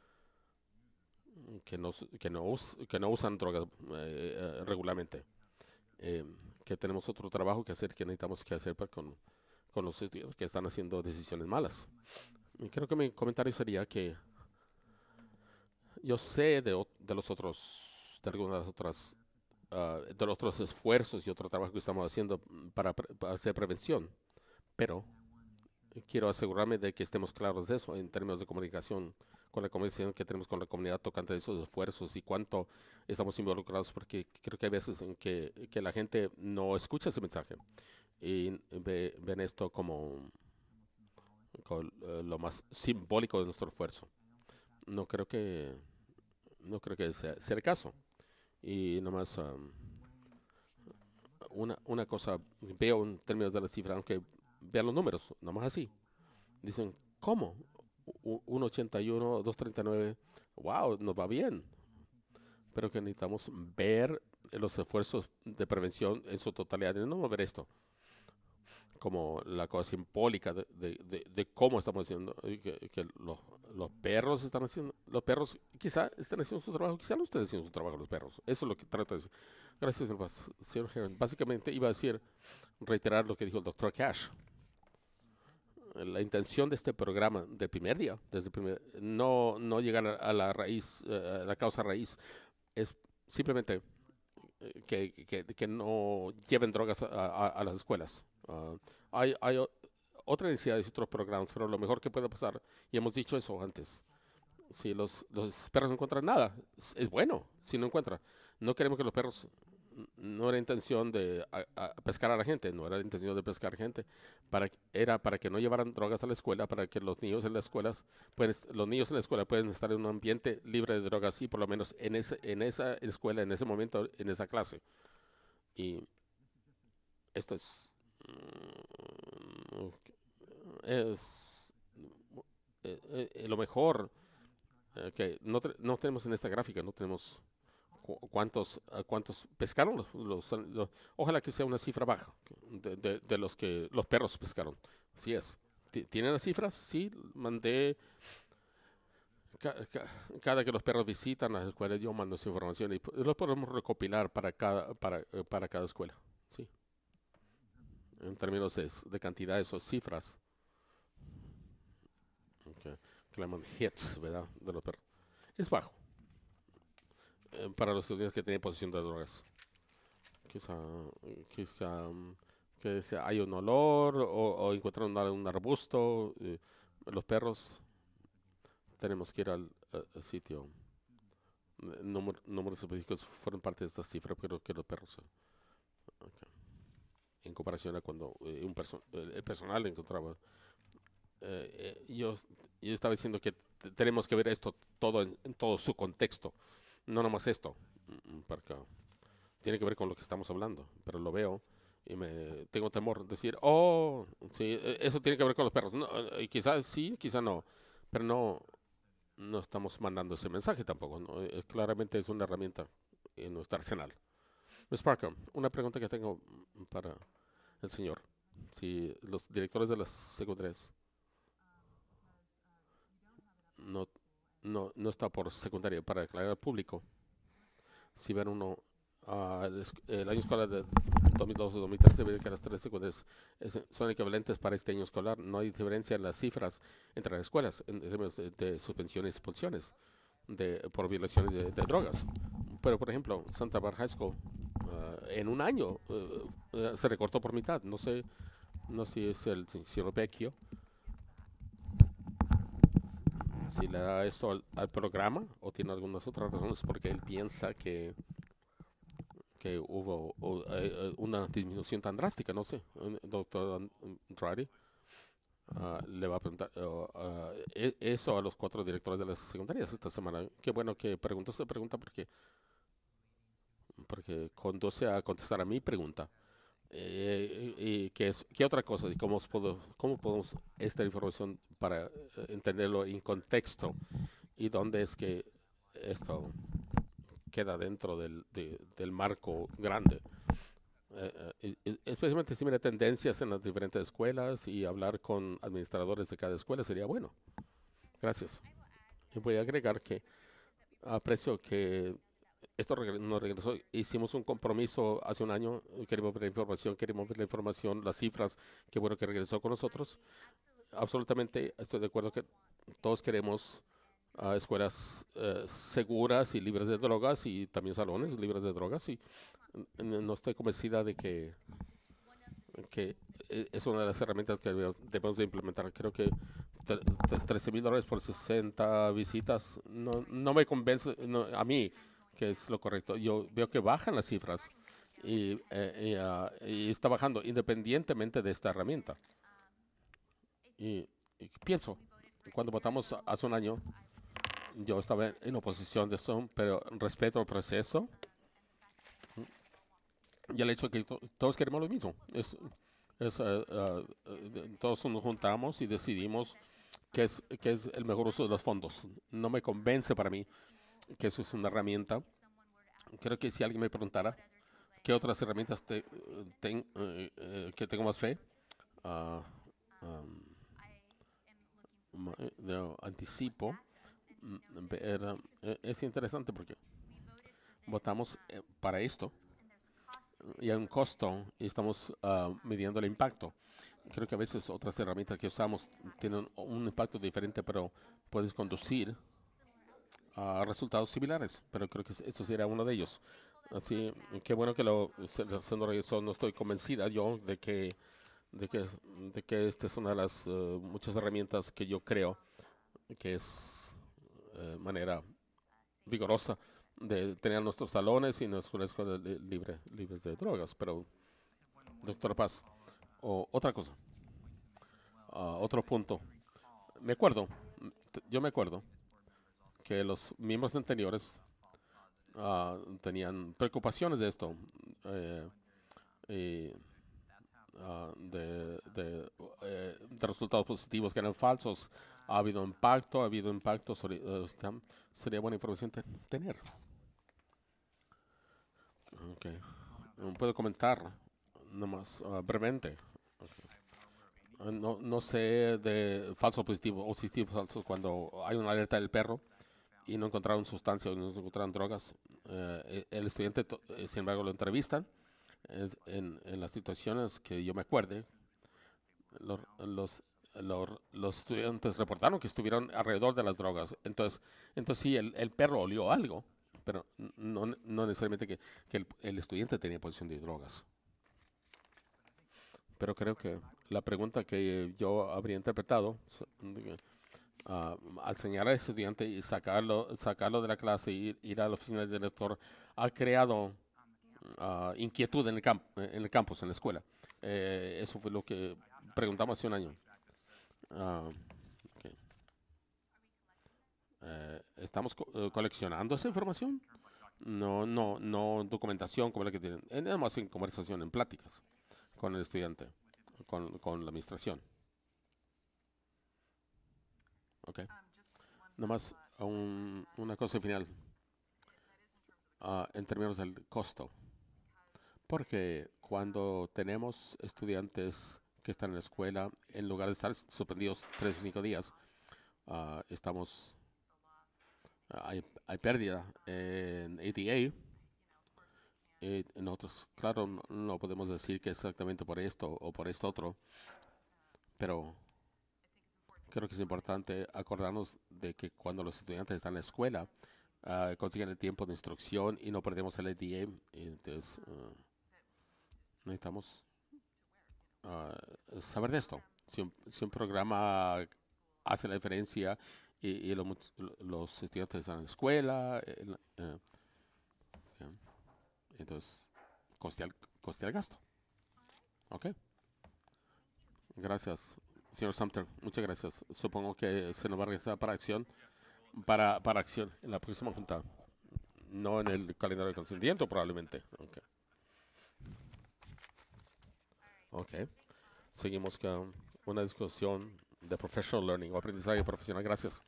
Speaker 2: que no, que no, que no usan drogas eh, eh, regularmente. Eh, que tenemos otro trabajo que hacer, que necesitamos que hacer con, con los que están haciendo decisiones malas. Y creo que mi comentario sería que yo sé de, de los otros, de algunas otras, ah, de los otros esfuerzos y otro trabajo que estamos haciendo para hacer prevención, pero quiero asegurarme de que estemos claros de eso en términos de comunicación con la conversación que tenemos con la comunidad tocante de esos esfuerzos y cuánto estamos involucrados, porque creo que hay veces en que, la gente no escucha ese mensaje y ven esto como, eh, lo más simbólico de nuestro esfuerzo. No creo que, no creo que sea, el caso. Y nomás... una, cosa veo en términos de la cifra, aunque vean los números, más así. Dicen, ¿cómo? 1.81, 2.39, wow, nos va bien. Pero que necesitamos ver los esfuerzos de prevención en su totalidad. a ver esto como la cosa simbólica de, de, cómo estamos haciendo, que, los, los, perros están haciendo, los perros quizá están haciendo su trabajo, quizá no estén haciendo su trabajo los perros. Eso es lo que trata de decir. Gracias, señor Básicamente iba a decir, reiterar lo que dijo el doctor Cash la intención de este programa del primer día, desde primer, no, no llegar a, la raíz, eh, la causa raíz, es simplemente eh, que, no lleven drogas a, las escuelas. Ah, hay, hay otras necesidades y otros programas, pero lo mejor que puede pasar, y hemos dicho eso antes, si los, perros no encuentran nada, es, es bueno si no encuentran. No queremos que los perros no era intención de pescar a la gente, no era intención de pescar gente, para, era para que no llevaran drogas a la escuela, para que los niños en las escuelas, pues, los niños en la escuela pueden estar en un ambiente libre de drogas y por lo menos en, en esa escuela, en ese momento, en esa clase. Y esto es, mm, es, eh, eh, lo mejor eh, que no, no tenemos en esta gráfica, no tenemos... Eh, cuántos, pescaron. Los, ojalá que sea una cifra baja de, los que los perros pescaron. Así es. ¿Tienen las cifras? Sí, mandé cada que los perros visitan las escuelas, yo mando esa información y lo podemos recopilar para cada, para, eh, cada escuela. Sí. En términos de, cantidades o cifras. Okay. llaman hits, De los perros. Es bajo. Eh, para los estudiantes que tienen posesión de drogas. Quizá, mm, que sea, hay un olor o, o un, arbusto, los perros, tenemos que ir al sitio. números específicos fueron parte de esta cifra, pero que los perros. Eh, en comparación a cuando eh, un el personal encontraba. yo, yo estaba diciendo que tenemos que ver esto todo en todo su contexto no nomás esto, mm, mm, porque tiene que ver con lo que estamos hablando, pero lo veo y me tengo temor de decir, oh, sí, e, eso tiene que ver con los perros. No, eh, eh, quizás sí, quizás no, pero no, no estamos mandando ese mensaje tampoco. Eh, claramente es una herramienta en nuestro arsenal. Miss Parker, una pregunta que tengo mm, para el señor. Si los directores de las secundarias no no, está por secundaria, para declarar al público. Si ven uno ah, el, año escolar de 2012-2013, se ve que las tres secundarias son equivalentes para este año escolar. No hay diferencia en las cifras entre las escuelas en términos de, subvenciones y expulsiones de, por violaciones de, drogas. Pero, por ejemplo, Santa Barbara High School ah, en un año eh, eh, se recortó por mitad. No sé, no si es el señor Vecchio si le da eso al, programa o tiene algunas otras razones porque él piensa que, que hubo eh, eh, una disminución tan drástica, no sé, doctor Andrade. Ah, le va a preguntar ah, e, eso a los cuatro directores de las secundarias esta semana. Qué bueno que preguntó esa pregunta porque, porque conduce a contestar a mi pregunta. Eh, ¿Y qué, otra cosa? ¿Y cómo, cómo podemos esta información para eh, entenderlo en contexto? ¿Y dónde es que esto queda dentro del, del marco grande? Eh, especialmente si mira tendencias en las diferentes escuelas y hablar con administradores de cada escuela sería bueno. Gracias. Y voy a agregar que aprecio que esto nos regresó. Hicimos un compromiso hace un año. Queremos ver la información, queremos ver la información, las cifras. Qué bueno que regresó con nosotros. Absolutamente estoy de acuerdo que todos queremos ah, escuelas eh, seguras y libres de drogas y también salones libres de drogas. Y no estoy convencida de que, que eh, es una de las herramientas que debemos de implementar. Creo que 13 mil dólares por 60 visitas no, me convence a mí que es lo correcto. Yo veo que bajan las cifras y, eh, ah, está bajando independientemente de esta herramienta. Y, pienso, cuando votamos hace un año, yo estaba en oposición de son pero respeto el proceso y el hecho de que todos queremos lo mismo. Es, eh, eh, todos nos juntamos y decidimos que es, qué es el mejor uso de los fondos. No me convence para mí que eso es una herramienta. Creo que si alguien me preguntara qué otras herramientas eh, eh, que tengo más fe, ah, eh, anticipo. Mm, es interesante porque votamos para esto y hay un costo y estamos ah, midiendo el impacto. Creo que a veces otras herramientas que usamos tienen un impacto diferente, pero puedes conducir a resultados similares, pero creo que esto sería uno de ellos. Así que bueno que lo, se, nos No estoy convencida yo de que, de que, de que esta es una de las eh, muchas herramientas que yo creo que es eh, manera vigorosa de tener nuestros salones y nuestros escuelas libre, libres de drogas. Pero, doctor Paz, o otra cosa, uh, otro punto. Me acuerdo, yo me acuerdo que los miembros anteriores ah, tenían preocupaciones de esto eh, ah, eh, de, resultados positivos que eran falsos. Ha habido impacto, ha habido impacto. Eh, sería buena información tener. Mm, puedo comentar nomás ah, brevemente. no, no sé de falso positivo o positivo falso cuando hay una alerta del perro y no encontraron sustancias, no encontraron drogas. Eh, e, el estudiante, eh, sin embargo, lo entrevistan en, en, las situaciones que yo me acuerde. Los, los, estudiantes reportaron que estuvieron alrededor de las drogas. Entonces, entonces sí, el, el perro olió algo, pero no, no necesariamente que, que el, el estudiante tenía posición de drogas. Pero creo que la pregunta que yo habría interpretado uh, al señalar al estudiante y sacarlo, sacarlo de la clase y ir, a la oficina del director, ha creado ah, inquietud en el, en el campus, en la escuela. Eh, eso fue lo que preguntamos hace un año. Ah, eh, ¿Estamos eh, coleccionando esa información? No, no, no documentación como la que tienen. Nada más en conversación, en pláticas con el estudiante, con la administración. Ok. Nomás un, una cosa final. Ah, en términos del costo. Porque cuando tenemos estudiantes que están en la escuela, en lugar de estar suspendidos tres o cinco días, ah, estamos ah, hay, pérdida en ADA. Y otros, claro, no, no podemos decir que exactamente por esto o por esto otro, pero creo que es importante acordarnos de que cuando los estudiantes están en la escuela, ah, consiguen el tiempo de instrucción y no perdemos el EDM Entonces, ah, necesitamos ah, saber de esto. Si un, programa hace la diferencia y, los estudiantes están en la escuela, eh, entonces, costea el gasto. Ok. Gracias. Señor Sumter, muchas gracias. Supongo que se nos va a regresar para acción, para, para acción en la próxima junta. No en el calendario de consentimiento, probablemente. Ok. okay. Seguimos con una discusión de professional learning o aprendizaje profesional. Gracias.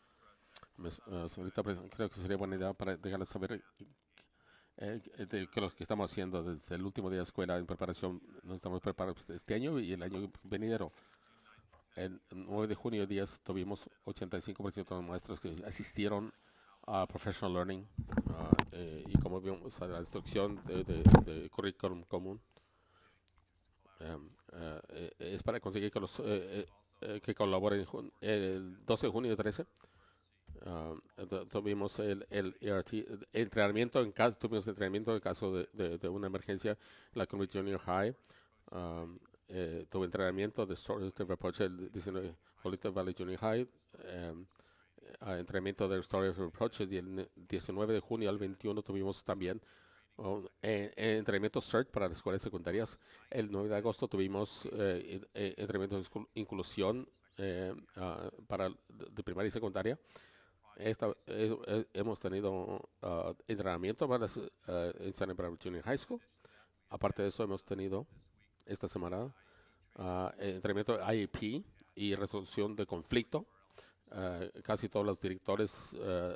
Speaker 2: Eh, señorita, creo que sería buena idea para dejarles saber eh, eh, de, que lo que estamos haciendo desde el último día de escuela en preparación, nos estamos preparando este año y el año venidero. El 9 de junio 10 tuvimos 85% de maestros que asistieron a Professional Learning ah, eh, y como vimos a la instrucción de, currículum común. Em, eh, eh, es para conseguir que, los, que colaboren el 12 de junio 13. Ah, tuvimos el, ERT, e entrenamiento en caso, tuvimos entrenamiento en caso de, una emergencia la Community Junior High. Ah, eh, tuve entrenamiento de of Approach este el 19 Valley Junior High, em, eh, entrenamiento de of Approach y el 19 de junio al 21 tuvimos también eh, entrenamiento CERT para las escuelas secundarias. El 9 de agosto tuvimos entrenamiento de inclusión para de primaria y secundaria. Esta, hemos tenido ah, entrenamiento para en San Junior High School. Aparte de eso, hemos tenido esta semana, uh, entrenamiento IEP y resolución de conflicto. Ah, casi todos los directores, ah,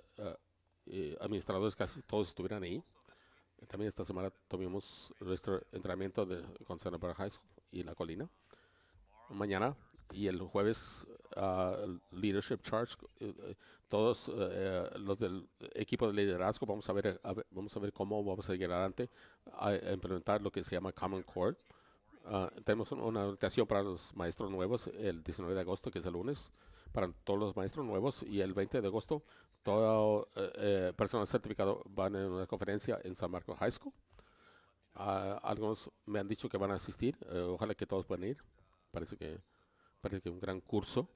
Speaker 2: y administradores, casi todos estuvieron ahí. También esta semana tuvimos nuestro entrenamiento de, con Santa Barbara High School y La Colina. Mañana y el jueves, Leadership Charge, eh, todos eh, eh, los del equipo de liderazgo, vamos a ver, vamos a ver cómo vamos a llegar adelante a implementar lo que se llama Common Core Ah, tenemos una orientación para los maestros nuevos el 19 de agosto, que es el lunes, para todos los maestros nuevos. Y el 20 de agosto, todo eh, eh, personal certificado van a una conferencia en San Marcos High School. Ah, algunos me han dicho que van a asistir. Eh, ojalá que todos puedan ir. Parece que parece que un gran curso.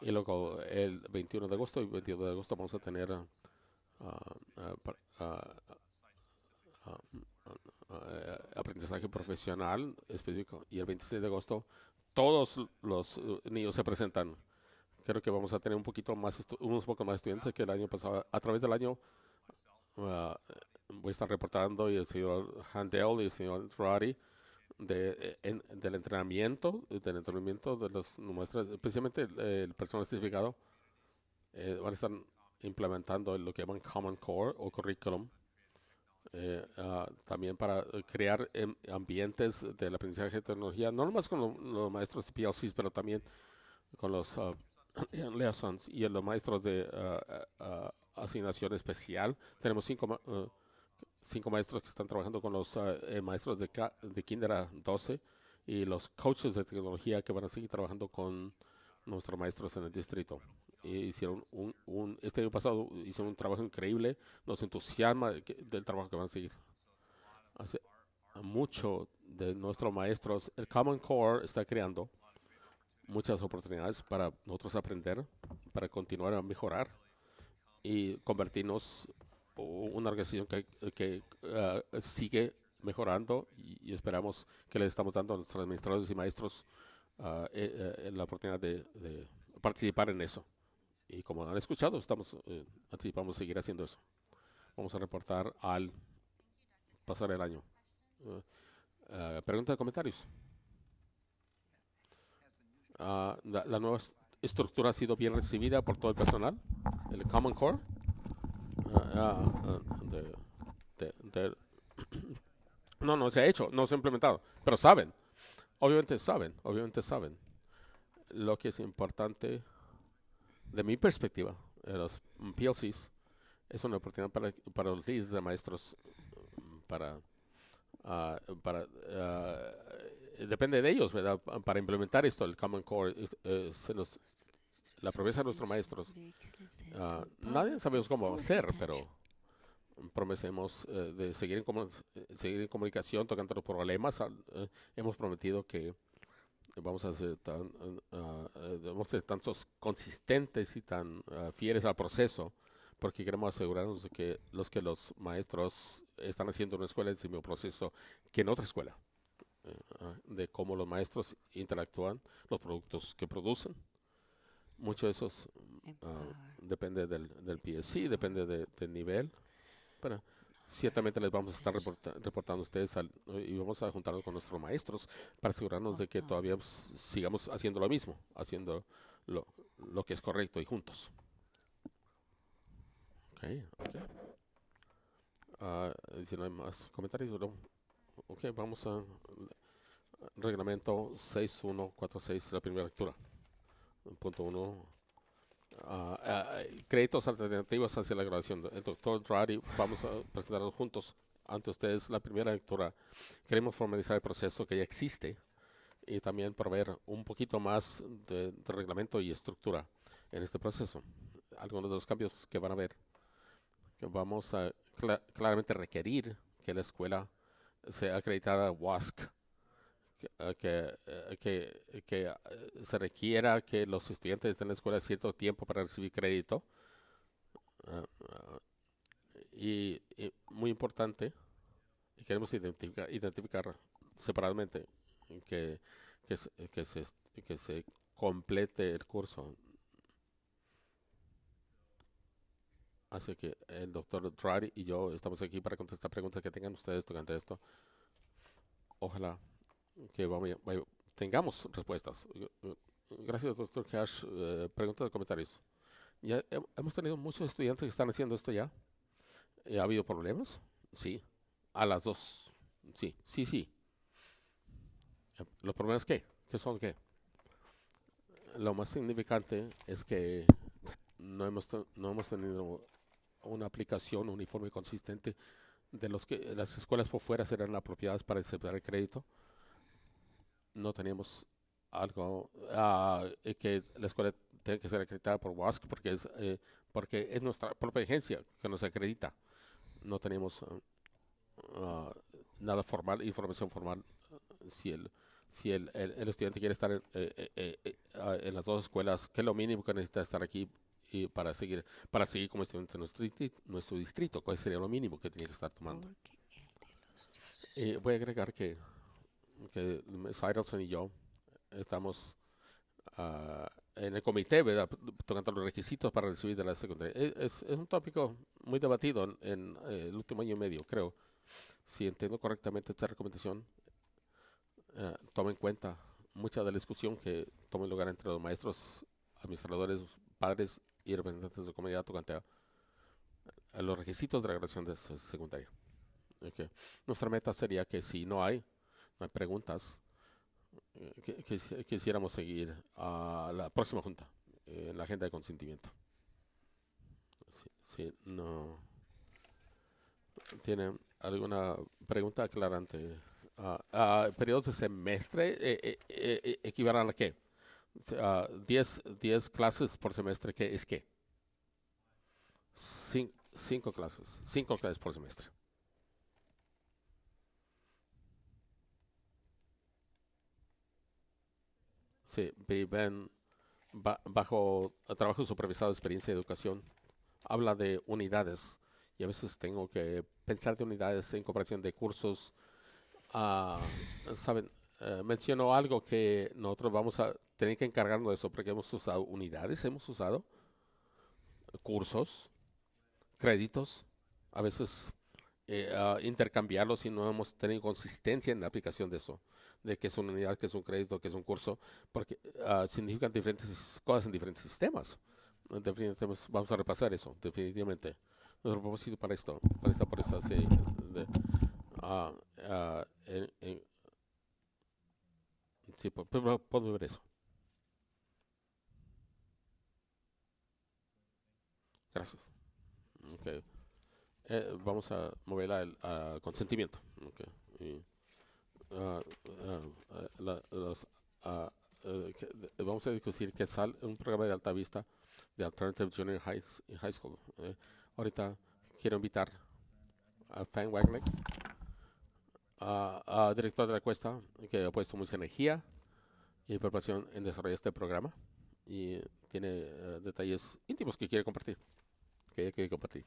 Speaker 2: Y luego el 21 de agosto y 22 de agosto vamos a tener ah, eh, aprendizaje profesional específico. Y el 26 de agosto todos los eh, niños se presentan. Creo que vamos a tener un poquito más, unos pocos más estudiantes que el año pasado. A través del año ah, voy a estar reportando y el señor Handel y el señor Ferrari de, eh, del entrenamiento, del entrenamiento de los muestras, especialmente el, personal certificado, van a estar implementando lo que llaman Common Core o Curriculum eh, ah, también para eh, crear em, ambientes del aprendizaje de tecnología, no nomás con los maestros de PLCs, pero también con los uh, y los maestros de ah, asignación especial. Tenemos cinco, eh, cinco maestros que están trabajando con los maestros de, de Kinder a 12 y los coaches de tecnología que van a seguir trabajando con nuestros maestros en el distrito. Eh, hicieron un, un, este año pasado hicieron un trabajo increíble. Nos entusiasma del trabajo que van a seguir. Hace mucho de nuestros maestros, el Common Core está creando muchas oportunidades para nosotros aprender, para continuar a mejorar y convertirnos en una organización que, ah, sigue mejorando y, esperamos que les estamos dando a nuestros administradores y maestros ah, eh, eh, la oportunidad de participar en eso. Y como han escuchado, estamos eh, vamos a seguir haciendo eso. Vamos a reportar al pasar el año. Eh, eh, pregunta de comentarios. Ah, la, nueva estructura ha sido bien recibida por todo el personal, el Common Core. Ah, ah, no, no se ha hecho, no se ha implementado, pero saben, obviamente saben, obviamente saben. Lo que es importante de mi perspectiva, eh, los PLCs es una oportunidad para, los líderes de maestros mm, para, ah, ah, depende de ellos, ¿verdad? Para implementar esto, el Common Core, se nos, la promesa de nuestros maestros. Ah, nadie sabemos cómo hacer, pero prometemos eh, de seguir en, eh, seguir en comunicación tocando los problemas. hemos prometido que vamos a ser tan, eh, eh, vamos a consistentes y tan eh, fieles al proceso porque queremos asegurarnos de que los que los maestros están haciendo en una escuela es el mismo proceso que en otra escuela, de cómo los maestros interactúan, los productos que producen. Mucho de eso ah, depende del, del depende del nivel. Pero ciertamente les vamos a estar reportando a ustedes y vamos a juntarnos con nuestros maestros para asegurarnos de que todavía sigamos haciendo lo mismo, haciendo lo, lo que es correcto y juntos. Ok, ah, si no hay más comentarios, ok, vamos a reglamento 6146, la primera lectura. Punto 1 Ah, ah, créditos alternativos hacia la graduación. El doctor Drari, vamos a presentar juntos ante ustedes la primera lectura. Queremos formalizar el proceso que ya existe y también proveer un poquito más de, reglamento y estructura en este proceso. Algunos de los cambios que van a ver. Que vamos a claramente requerir que la escuela sea acreditada WASC eh, eh, que, que, eh, se requiera que los estudiantes estén en la escuela cierto tiempo para recibir crédito. y, muy importante, queremos identificar, separadamente que, que, se, que, se, complete el curso. Así que el doctor Drari y yo estamos aquí para contestar preguntas que tengan ustedes durante esto. Ojalá que tengamos respuestas. Gracias, doctor Cash. Eh, preguntas o comentarios. Ya hemos tenido muchos estudiantes que están haciendo esto ya. ¿Ha habido problemas? Sí. A las dos. Sí, sí, sí. ¿Los problemas qué? ¿Qué son qué? Lo más significante es que no hemos, no hemos tenido una aplicación uniforme y consistente de los que las escuelas por fuera serán apropiadas para aceptar el crédito no tenemos algo ah, eh, que la escuela tiene que ser acreditada por WASC porque es eh, porque es nuestra propia agencia que nos acredita. No tenemos ah, ah, nada formal, información formal. Si el si el, estudiante quiere estar en, eh, las dos escuelas, que es lo mínimo que necesita estar aquí y para seguir para seguir como estudiante en nuestro, distrito, ¿cuál sería lo mínimo que tiene que estar tomando? voy a agregar que que Sidelson y yo estamos ah, en el comité, ¿verdad? Tocando los requisitos para recibir de la secundaria. E, es, un tópico muy debatido en, eh, el último año y medio, creo. Si entiendo correctamente esta recomendación, eh, tomen en cuenta mucha de la discusión que toma lugar entre los maestros, administradores, padres y representantes de la comunidad tocante a, los requisitos de la graduación de secundaria. Nuestra meta sería que si no hay preguntas, eh, que, quisiéramos seguir a la próxima junta, eh, en la agenda de consentimiento. Sí, no. ¿Tiene alguna pregunta aclarante? Uh, periodos de semestre eh, eh, eh, eh equivalen a qué? 10 ah, clases por semestre, ¿qué es qué? cinco clases, cinco clases por semestre. viven bajo trabajo supervisado, de experiencia y educación. Habla de unidades y a veces tengo que pensar de unidades en comparación de cursos. Ah, Saben, eh, mencionó algo que nosotros vamos a tener que encargarnos de eso porque hemos usado unidades, hemos usado cursos, créditos, a veces eh, intercambiarlo si no hemos tenido consistencia en la aplicación de eso, de que es una unidad, que es un crédito, que es un curso, porque ah, significan diferentes cosas en diferentes sistemas. Pues, vamos a repasar eso, definitivamente. Nuestro propósito para esto, para esta, por esta, ah, ah, sí, de, sí, puedo, ver eso. Gracias. Okay. Eh, vamos a moverla al, consentimiento. vamos a discutir que sale un programa de alta vista de Alternative Junior High, high School. Eh. Ahorita quiero invitar a Fan Wagner, director de la cuesta, que ha puesto mucha energía y preparación en desarrollar este programa y tiene eh, detalles íntimos que quiere compartir, que quiere compartir.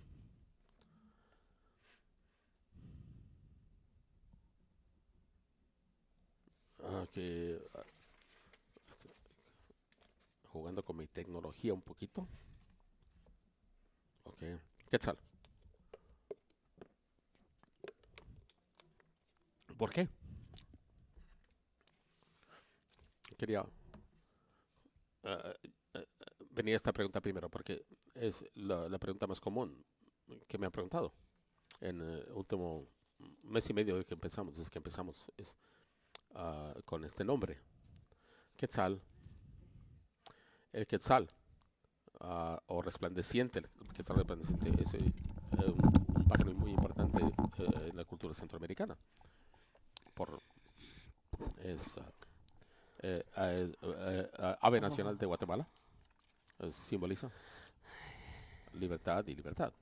Speaker 2: Ah, que ah, este, jugando con mi tecnología un poquito. Ok, ¿qué tal? ¿Por qué? Quería eh, eh, eh, venir a esta pregunta primero porque es la, pregunta más común que me han preguntado en el último mes y medio que empezamos, desde que empezamos. Es, Ah, con este nombre. Quetzal, el Quetzal, ah, o resplandeciente, Quetzal resplandeciente es eh, un, pájaro muy importante eh, en la cultura centroamericana. Por, es eh, ave nacional de Guatemala, simboliza libertad y libertad.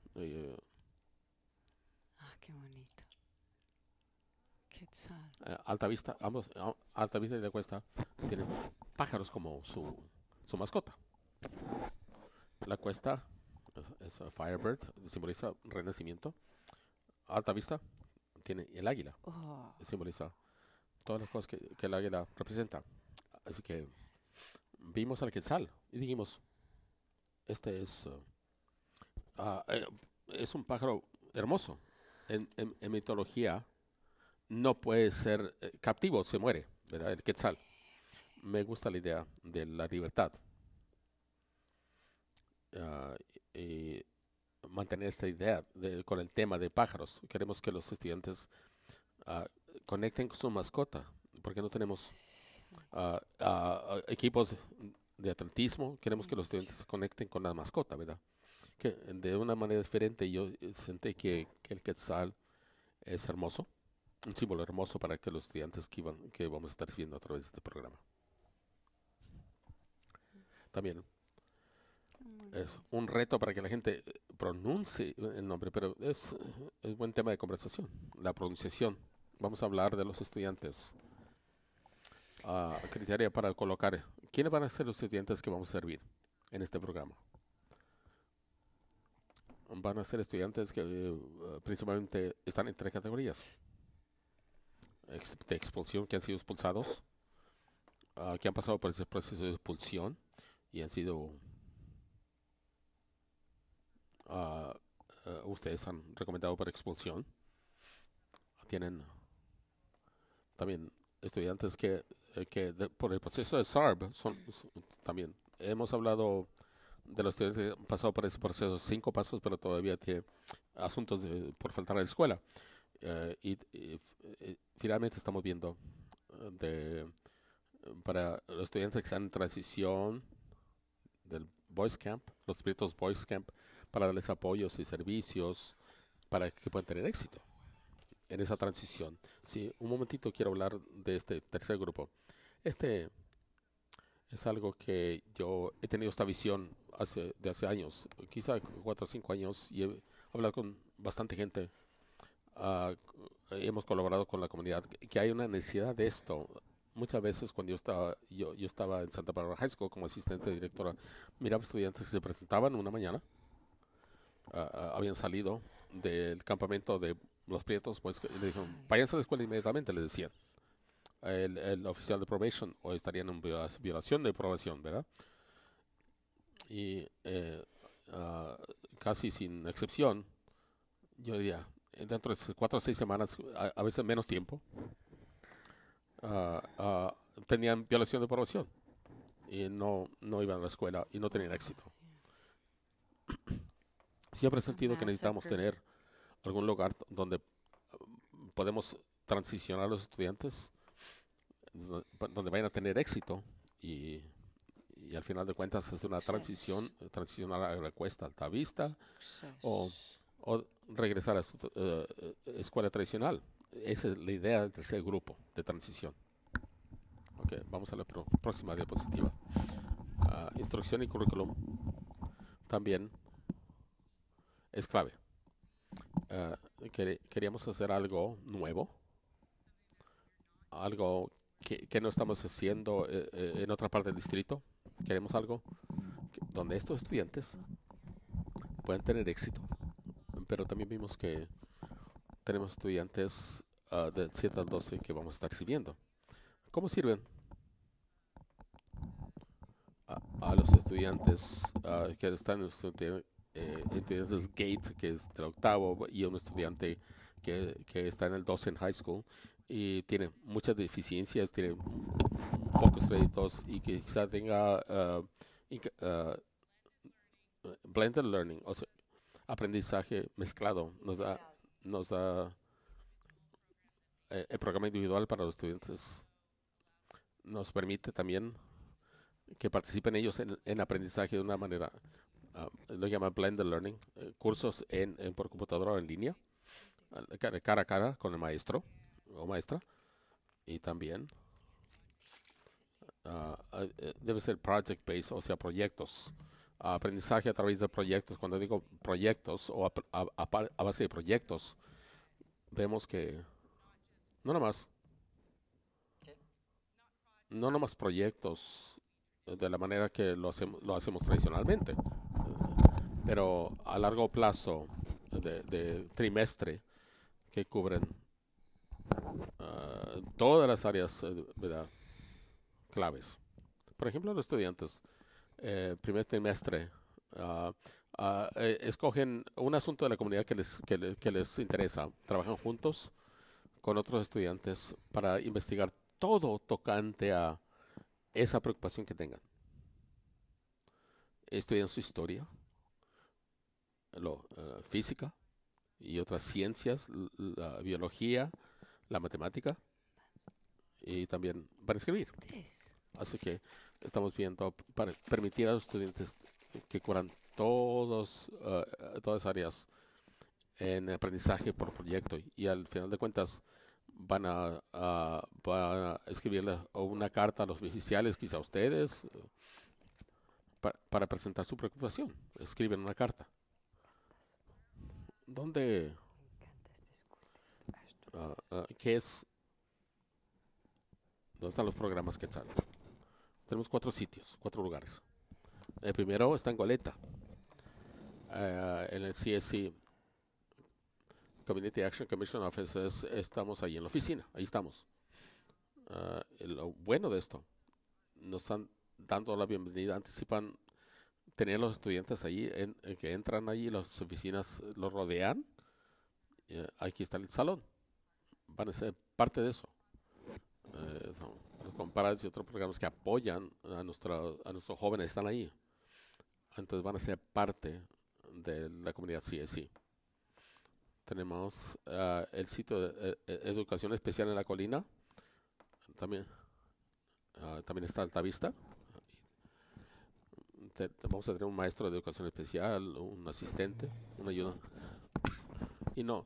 Speaker 2: Eh, alta Vista, ambos, eh, Alta Vista y La Cuesta tienen pájaros como su, mascota. La Cuesta es, eh, Firebird, simboliza renacimiento. Alta Vista tiene el águila, oh. simboliza todas las cosas que, que, el águila representa. Así que vimos al Quetzal y dijimos, este es, ah, es un pájaro hermoso. en, en mitología, no puede ser eh, captivo, se muere, ¿verdad? El quetzal. Me gusta la idea de la libertad. Ah, y mantener esta idea con el tema de pájaros. Queremos que los estudiantes ah, conecten con su mascota, porque no tenemos ah, equipos de atletismo. Queremos que los estudiantes conecten con la mascota, ¿verdad? Que de una manera diferente yo eh, sentí que el quetzal es hermoso un símbolo hermoso para que los estudiantes que, que vamos a estar viendo a través de este programa. También es un reto para que la gente eh, pronuncie el nombre, pero es, un buen tema de conversación, la pronunciación. Vamos a hablar de los estudiantes. Uh, ah, criteria para colocar. ¿Quiénes van a ser los estudiantes que vamos a servir en este programa? Van a ser estudiantes que eh, principalmente están en tres categorías de expulsión que han sido expulsados, ah, que han pasado por ese proceso de expulsión y han sido... Ah, ah, ustedes han recomendado por expulsión. Tienen también estudiantes que, eh, que por el proceso de SARB son, también hemos hablado de los estudiantes que han pasado por ese proceso cinco pasos, pero todavía tiene asuntos por faltar a la escuela. Eh, y, eh, finalmente estamos viendo eh, para los estudiantes que están en transición del Voice Camp, los proyectos Voice Camp, para darles apoyos y servicios para que puedan tener éxito en esa transición. Sí, un momentito quiero hablar de este tercer grupo. Este es algo que yo he tenido esta visión hace, de hace años, quizá cuatro o cinco años, y he hablado con bastante gente Ah, hemos colaborado con la comunidad, que hay una necesidad de esto. Muchas veces cuando yo estaba, yo, yo estaba en Santa Bárbara High School como asistente directora, miraba estudiantes que se presentaban una mañana, ah, ah, habían salido del campamento de los prietos, pues le dijeron, váyanse a la escuela inmediatamente, les decían. El, el, oficial de probation o estarían en violación de probation ¿verdad? Y eh, casi sin excepción, yo diría, dentro de cuatro o seis semanas, a, veces menos tiempo, ah, ah, tenían violación de aprobación y no, no iban a la escuela y no tenían éxito. Siempre he sentido que ah, necesitamos tener algún lugar donde podemos transicionar a los estudiantes, donde vayan a tener éxito y, al final de cuentas es una transición, transicionar a la cuesta altavista o o regresar a su eh, escuela tradicional. Esa es la idea del tercer grupo de transición. Ok, vamos a la próxima diapositiva. Ah, instrucción y currículum también es clave. Ah, queríamos hacer algo nuevo, algo que, no estamos haciendo eh, eh, en otra parte del distrito. Queremos algo donde estos estudiantes puedan tener éxito pero también vimos que tenemos estudiantes de ah, del 7 al 12 que vamos a estar siguiendo. ¿Cómo sirven? A, los estudiantes ah, que están en los eh, estudiantes, Gate, que es del octavo, y un estudiante que, está en el 12 en high school y tiene muchas deficiencias, tiene pocos créditos y que quizá tenga uh, blended learning, o sea, aprendizaje mezclado. Nos da, nos da eh, el programa individual para los estudiantes. Nos permite también que participen ellos en, aprendizaje de una manera, ah, lo llaman blended learning, eh, cursos en, por computadora o en línea, cara a cara con el maestro o maestra, y también ah, eh, debe ser project based, o sea, proyectos aprendizaje a través de proyectos. Cuando digo proyectos o a, base de proyectos, vemos que no nomás, no nomás proyectos eh, de la manera que lo, hacemos, lo hacemos tradicionalmente, pero a largo plazo de, trimestre que cubren ah, todas las áreas eh, claves. Por ejemplo, los estudiantes eh, primer trimestre. Ah, ah, eh, escogen un asunto de la comunidad que les, que, les interesa. Trabajan juntos con otros estudiantes para investigar todo tocante a esa preocupación que tengan. Estudian su historia, lo, eh, física y otras ciencias, la biología, la matemática y también para escribir. Así que estamos viendo para permitir a los estudiantes que curan todos, eh, todas áreas en aprendizaje por proyecto y al final de cuentas van a, uh, escribirle una carta a los oficiales, quizá a ustedes, para presentar su preocupación. Escriben una carta. ¿Dónde? Este este ah, ah, ¿Qué es? ¿Dónde están los programas que salen? Tenemos cuatro sitios, cuatro lugares. El primero está en Goleta, eh, en el CSC, Community Action Commission Office, estamos ahí en la oficina, ahí estamos. Eh, lo bueno de esto, nos están dando la bienvenida, anticipan tener los estudiantes allí, que entran allí, las oficinas los rodean, eh, aquí está el salón, van a ser parte de eso. Comparados y otros programas que apoyan a, nuestra, a nuestros jóvenes están ahí. Entonces van a ser parte de la comunidad CSI. Tenemos ah, el sitio de eh, eh, Educación Especial en la Colina. También, ah, también está Altavista. vista vamos a tener un maestro de educación especial, un asistente, un ayuda Y no,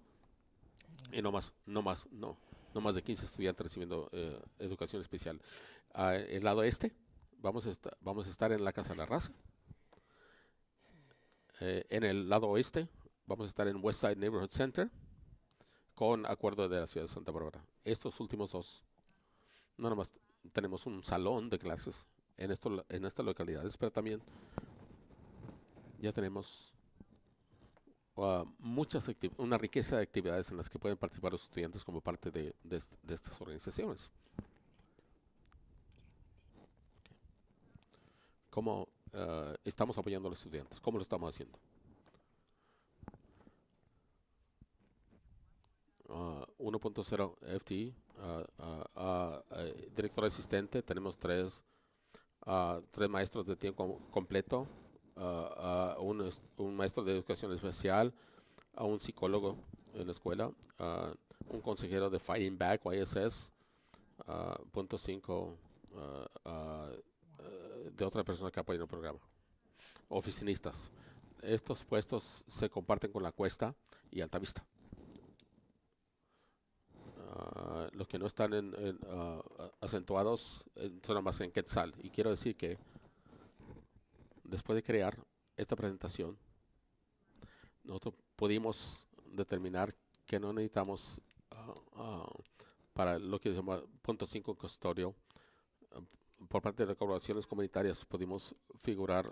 Speaker 2: y no más, no más, no no más de 15 estudiantes recibiendo eh, educación especial. Ah, el lado este, vamos a, estar, vamos a estar en la Casa de la Raza. Eh, en el lado oeste, vamos a estar en Westside Neighborhood Center con acuerdo de la ciudad de Santa Bárbara. Estos últimos dos, no nomás tenemos un salón de clases en, esto, en estas localidades, pero también ya tenemos muchas una riqueza de actividades en las que pueden participar los estudiantes como parte de, estas organizaciones. ¿Cómo eh, estamos apoyando a los estudiantes? ¿Cómo lo estamos haciendo? 1.0 ah, uh ah, ah, eh, director asistente, tenemos tres, tres maestros de tiempo completo, a un, maestro de educación especial, a un psicólogo en la escuela, a un consejero de Fighting Back o ISS, punto 5 eh, de otra persona que apoya en el programa. Oficinistas. Estos puestos se comparten con la cuesta y altavista. Ah, los que no están ah, acentuados eh, son más en Quetzal. Y quiero decir que después de crear esta presentación, nosotros pudimos determinar que no necesitamos ah, ah, para lo que se llama punto 5 custodio ah, por parte de las corporaciones comunitarias pudimos figurar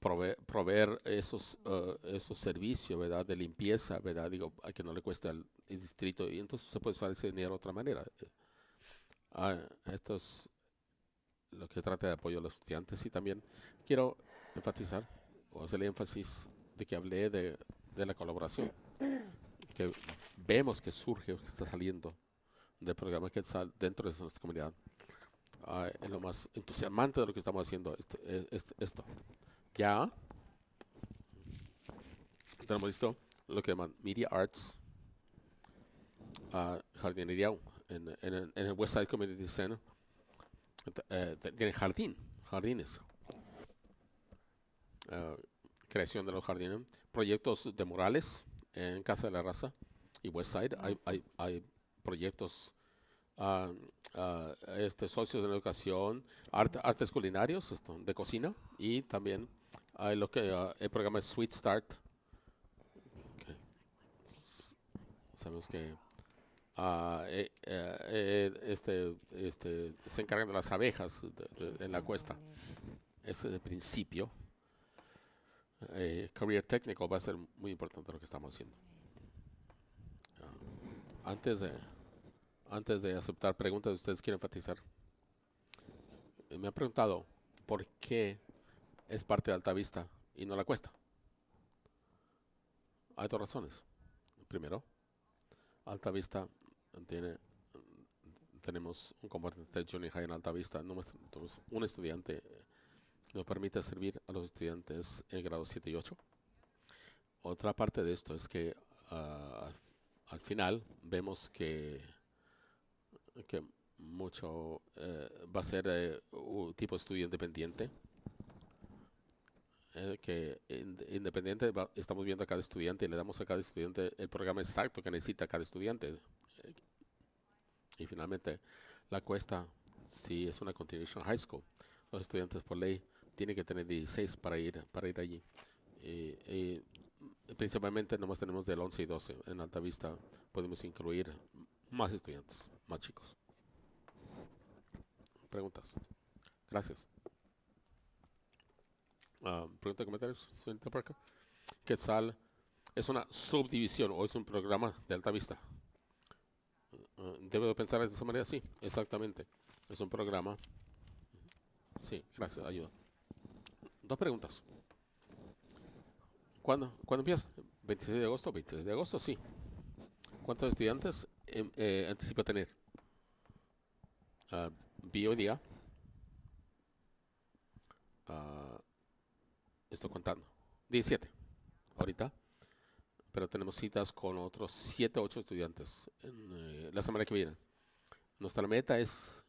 Speaker 2: prove proveer esos esos servicios verdad de limpieza verdad digo a que no le cuesta al distrito y entonces se puede usar ese dinero de otra manera estos lo que trata de apoyo a los estudiantes y también quiero enfatizar o hacer el énfasis de que hablé de, de la colaboración que vemos que surge, que está saliendo del programa Quetzal dentro de nuestra comunidad. Ah, es lo más entusiasmante de lo que estamos haciendo este, e, este, esto. Ya tenemos listo lo que llaman Media Arts, Jardín ah, jardinería en, en, en, el West Side Community Center eh, tiene jardín, jardines. Eh, creación de los jardines, proyectos de murales en Casa de la Raza y Westside. Hay, hay, proyectos ah, ah, este, socios de educación, artes culinarios de cocina y también hay lo que ah, el programa Sweet Start. Sabemos que e, e, este, este, se encargan de las abejas en la cuesta. Ese es el principio. Eh, career técnico va a ser muy importante lo que estamos haciendo. Ah, antes, de, antes de aceptar preguntas, ustedes quieren enfatizar. Eh, me han preguntado por qué es parte de Alta Vista y no la cuesta. Hay dos razones. Primero, Alta vista tenemos un componente de Johnny High en Alta vista, un estudiante nos eh, permite servir a los estudiantes en grado 7 y 8. Otra parte de esto es que ah, al final vemos que, mucho eh, va a ser eh, un tipo de estudio independiente. que independiente estamos viendo a cada estudiante y le damos a cada estudiante el programa exacto que necesita cada estudiante. Y finalmente, la cuesta, si es una continuation high school, los estudiantes por ley tienen que tener 16 para ir, para ir allí. Y, eh, eh, principalmente nomás tenemos del 11 y 12. En Alta Vista podemos incluir más estudiantes, más chicos. Preguntas. Gracias. Uh, pregunta, comentarios, señorita Parker. Quetzal es una subdivisión o es un programa de Alta Vista debo pensar de esa manera, sí, exactamente. Es un programa. Sí, gracias, ayuda. Dos preguntas. ¿Cuándo, ¿cuándo empieza? ¿26 de agosto? ¿26 de agosto? Sí. ¿Cuántos estudiantes em, eh, anticipa tener? Uh, hoy día. Ah, estoy contando. 17. Ahorita pero tenemos citas con otros 7, o 8 estudiantes en, eh, la semana que viene. Nuestra meta es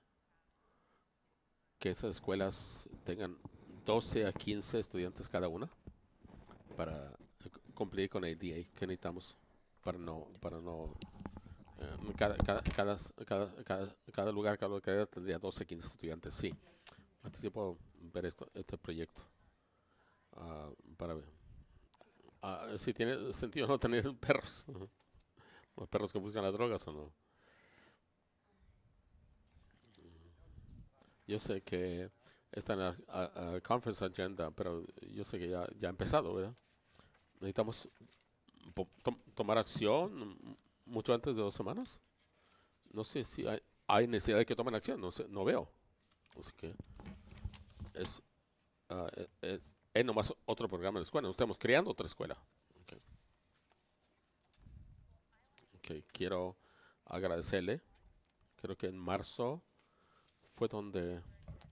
Speaker 2: que esas escuelas tengan 12 a 15 estudiantes cada una para eh, cumplir con el DA que necesitamos para no para no eh, cada, cada, cada, cada, lugar cada tendría 12 a 15 estudiantes sí Antes yo puedo ver esto este proyecto ah, para ver Ah, si tiene sentido no tener perros. Los perros que buscan las drogas o no. Yo sé que está en la conference agenda, pero yo sé que ya, ya ha empezado, ¿verdad? Necesitamos tomar acción mucho antes de dos semanas. No sé si hay, necesidad de que tomen acción, no sé, no veo. Así que es ah, e, e, es nomás otro programa de escuela. No estamos creando otra escuela. Quiero agradecerle. Creo que en marzo fue donde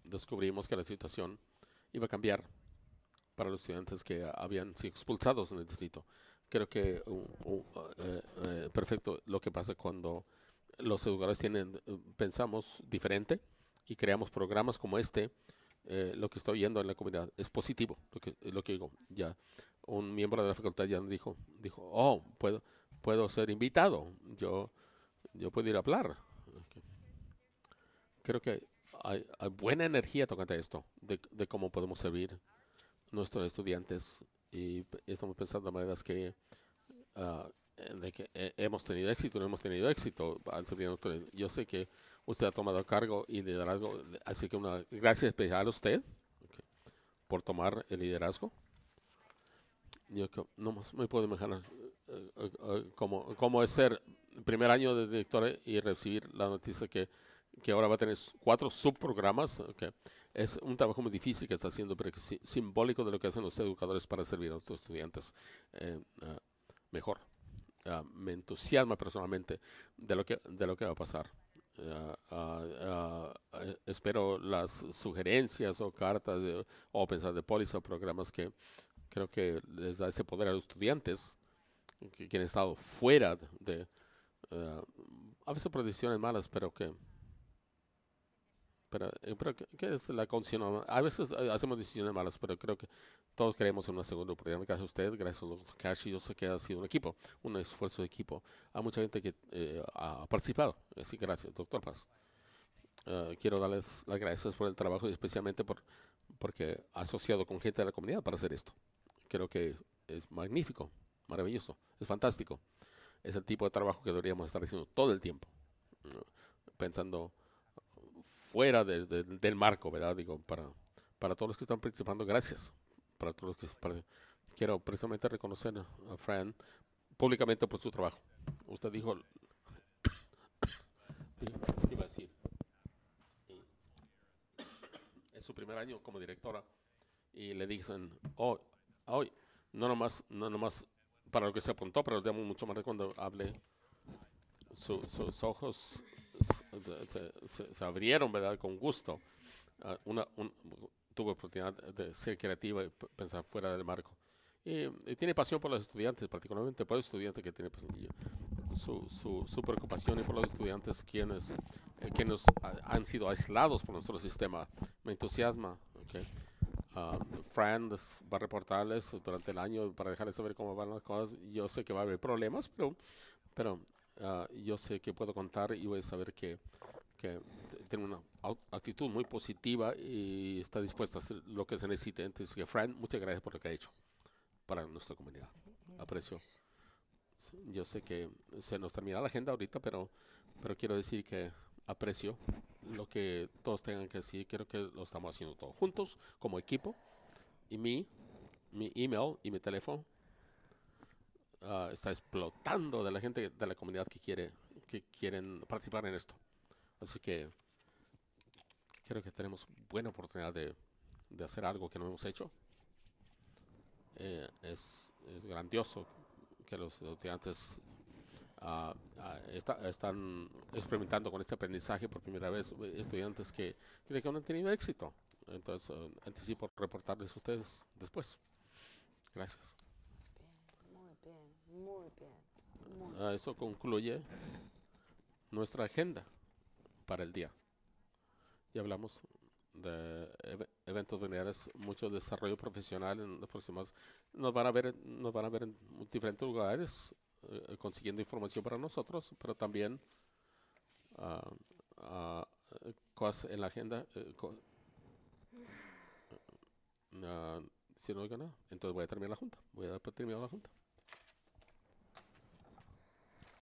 Speaker 2: descubrimos que la situación iba a cambiar para los estudiantes que habían sido expulsados en el distrito. Creo que uh, uh, uh, eh, eh, perfecto lo que pasa cuando los educadores tienen eh, pensamos diferente y creamos programas como este eh, lo que estoy oyendo en la comunidad es positivo, lo que, lo que digo. Ya un miembro de la facultad ya dijo, dijo, oh, puedo, puedo ser invitado, yo, yo puedo ir a hablar. Creo que hay, buena energía tocante esto, de, cómo podemos servir nuestros estudiantes y estamos pensando maneras que, ah, de que hemos tenido éxito, no hemos tenido éxito al Yo sé que usted ha tomado cargo y liderazgo. Así que una gracias especial a usted por tomar el liderazgo. Yo no me puedo imaginar eh, eh, eh, cómo, es ser primer año de director y recibir la noticia que, ahora va a tener cuatro subprogramas. Okay. Es un trabajo muy difícil que está haciendo, pero es simbólico de lo que hacen los educadores para servir a otros estudiantes ah, mejor. Ah, me entusiasma personalmente de lo que, de lo que va a pasar. Eh, ah, ah, eh, espero las sugerencias o cartas de, eh, o pensar de o programas que creo que les da ese poder a los estudiantes que, han estado fuera de, a veces predicciones malas, pero que pero, eh, ¿qué es la condición? A veces eh, hacemos decisiones malas, pero creo que todos creemos en una segunda oportunidad. Gracias a usted, gracias a los Cash, yo sé que ha sido un equipo, un esfuerzo de equipo. Hay mucha gente que eh, ha participado. Así que gracias, doctor Paz. quiero darles las gracias por el trabajo y especialmente por, porque ha asociado con gente de la comunidad para hacer esto. Creo que es magnífico, maravilloso, es fantástico. Es el tipo de trabajo que deberíamos estar haciendo todo el tiempo, pensando fuera del marco, ¿verdad? Digo, para, para todos los que están participando, gracias. Para todos los que quiero precisamente reconocer a Fran públicamente por su trabajo. Usted dijo, ¿qué iba a decir? Es su primer año como directora y le dicen, hoy, oh, hoy, no nomás, no nomás para lo que se apuntó, pero le damos mucho más de cuando hable. sus ojos se, abrieron, ¿verdad? Con gusto. Ah, una, tuve oportunidad de ser creativa y pensar fuera del marco. Y, tiene pasión por los estudiantes, particularmente por los estudiantes que tiene su, preocupación y por los estudiantes quienes, eh, que nos han sido aislados por nuestro sistema. Me entusiasma. Okay. Ah, va a reportarles durante el año para dejarles saber cómo van las cosas. Yo sé que va a haber problemas, pero, pero Ah, yo sé que puedo contar y voy a saber que, que tiene una actitud muy positiva y está dispuesta a hacer lo que se necesite. Entonces, que Fran, muchas gracias por lo que ha hecho para nuestra comunidad. Aprecio. Yo sé que se nos termina la agenda ahorita, pero, pero quiero decir que aprecio lo que todos tengan que decir. Creo que lo estamos haciendo todos juntos, como equipo. Y mi, mi email y mi teléfono Ah, está explotando de la gente de la comunidad que quiere que quieren participar en esto. Así que creo que tenemos buena oportunidad de, de hacer algo que no hemos hecho. Eh, es, es, grandioso que los estudiantes ah, ah, están experimentando con este aprendizaje por primera vez. Eh, estudiantes que creen que no han tenido éxito. Entonces, eh, anticipo reportarles a ustedes después. Gracias. Muy bien. Ah, eso concluye nuestra agenda para el día. Ya hablamos de eventos unidades, mucho desarrollo profesional en los próximos. Nos van a ver, nos van a ver en diferentes lugares eh, consiguiendo información para nosotros, pero también ah, ah, cosas en la agenda. Eh, si no, nada entonces voy a terminar la junta. Voy a terminar la junta.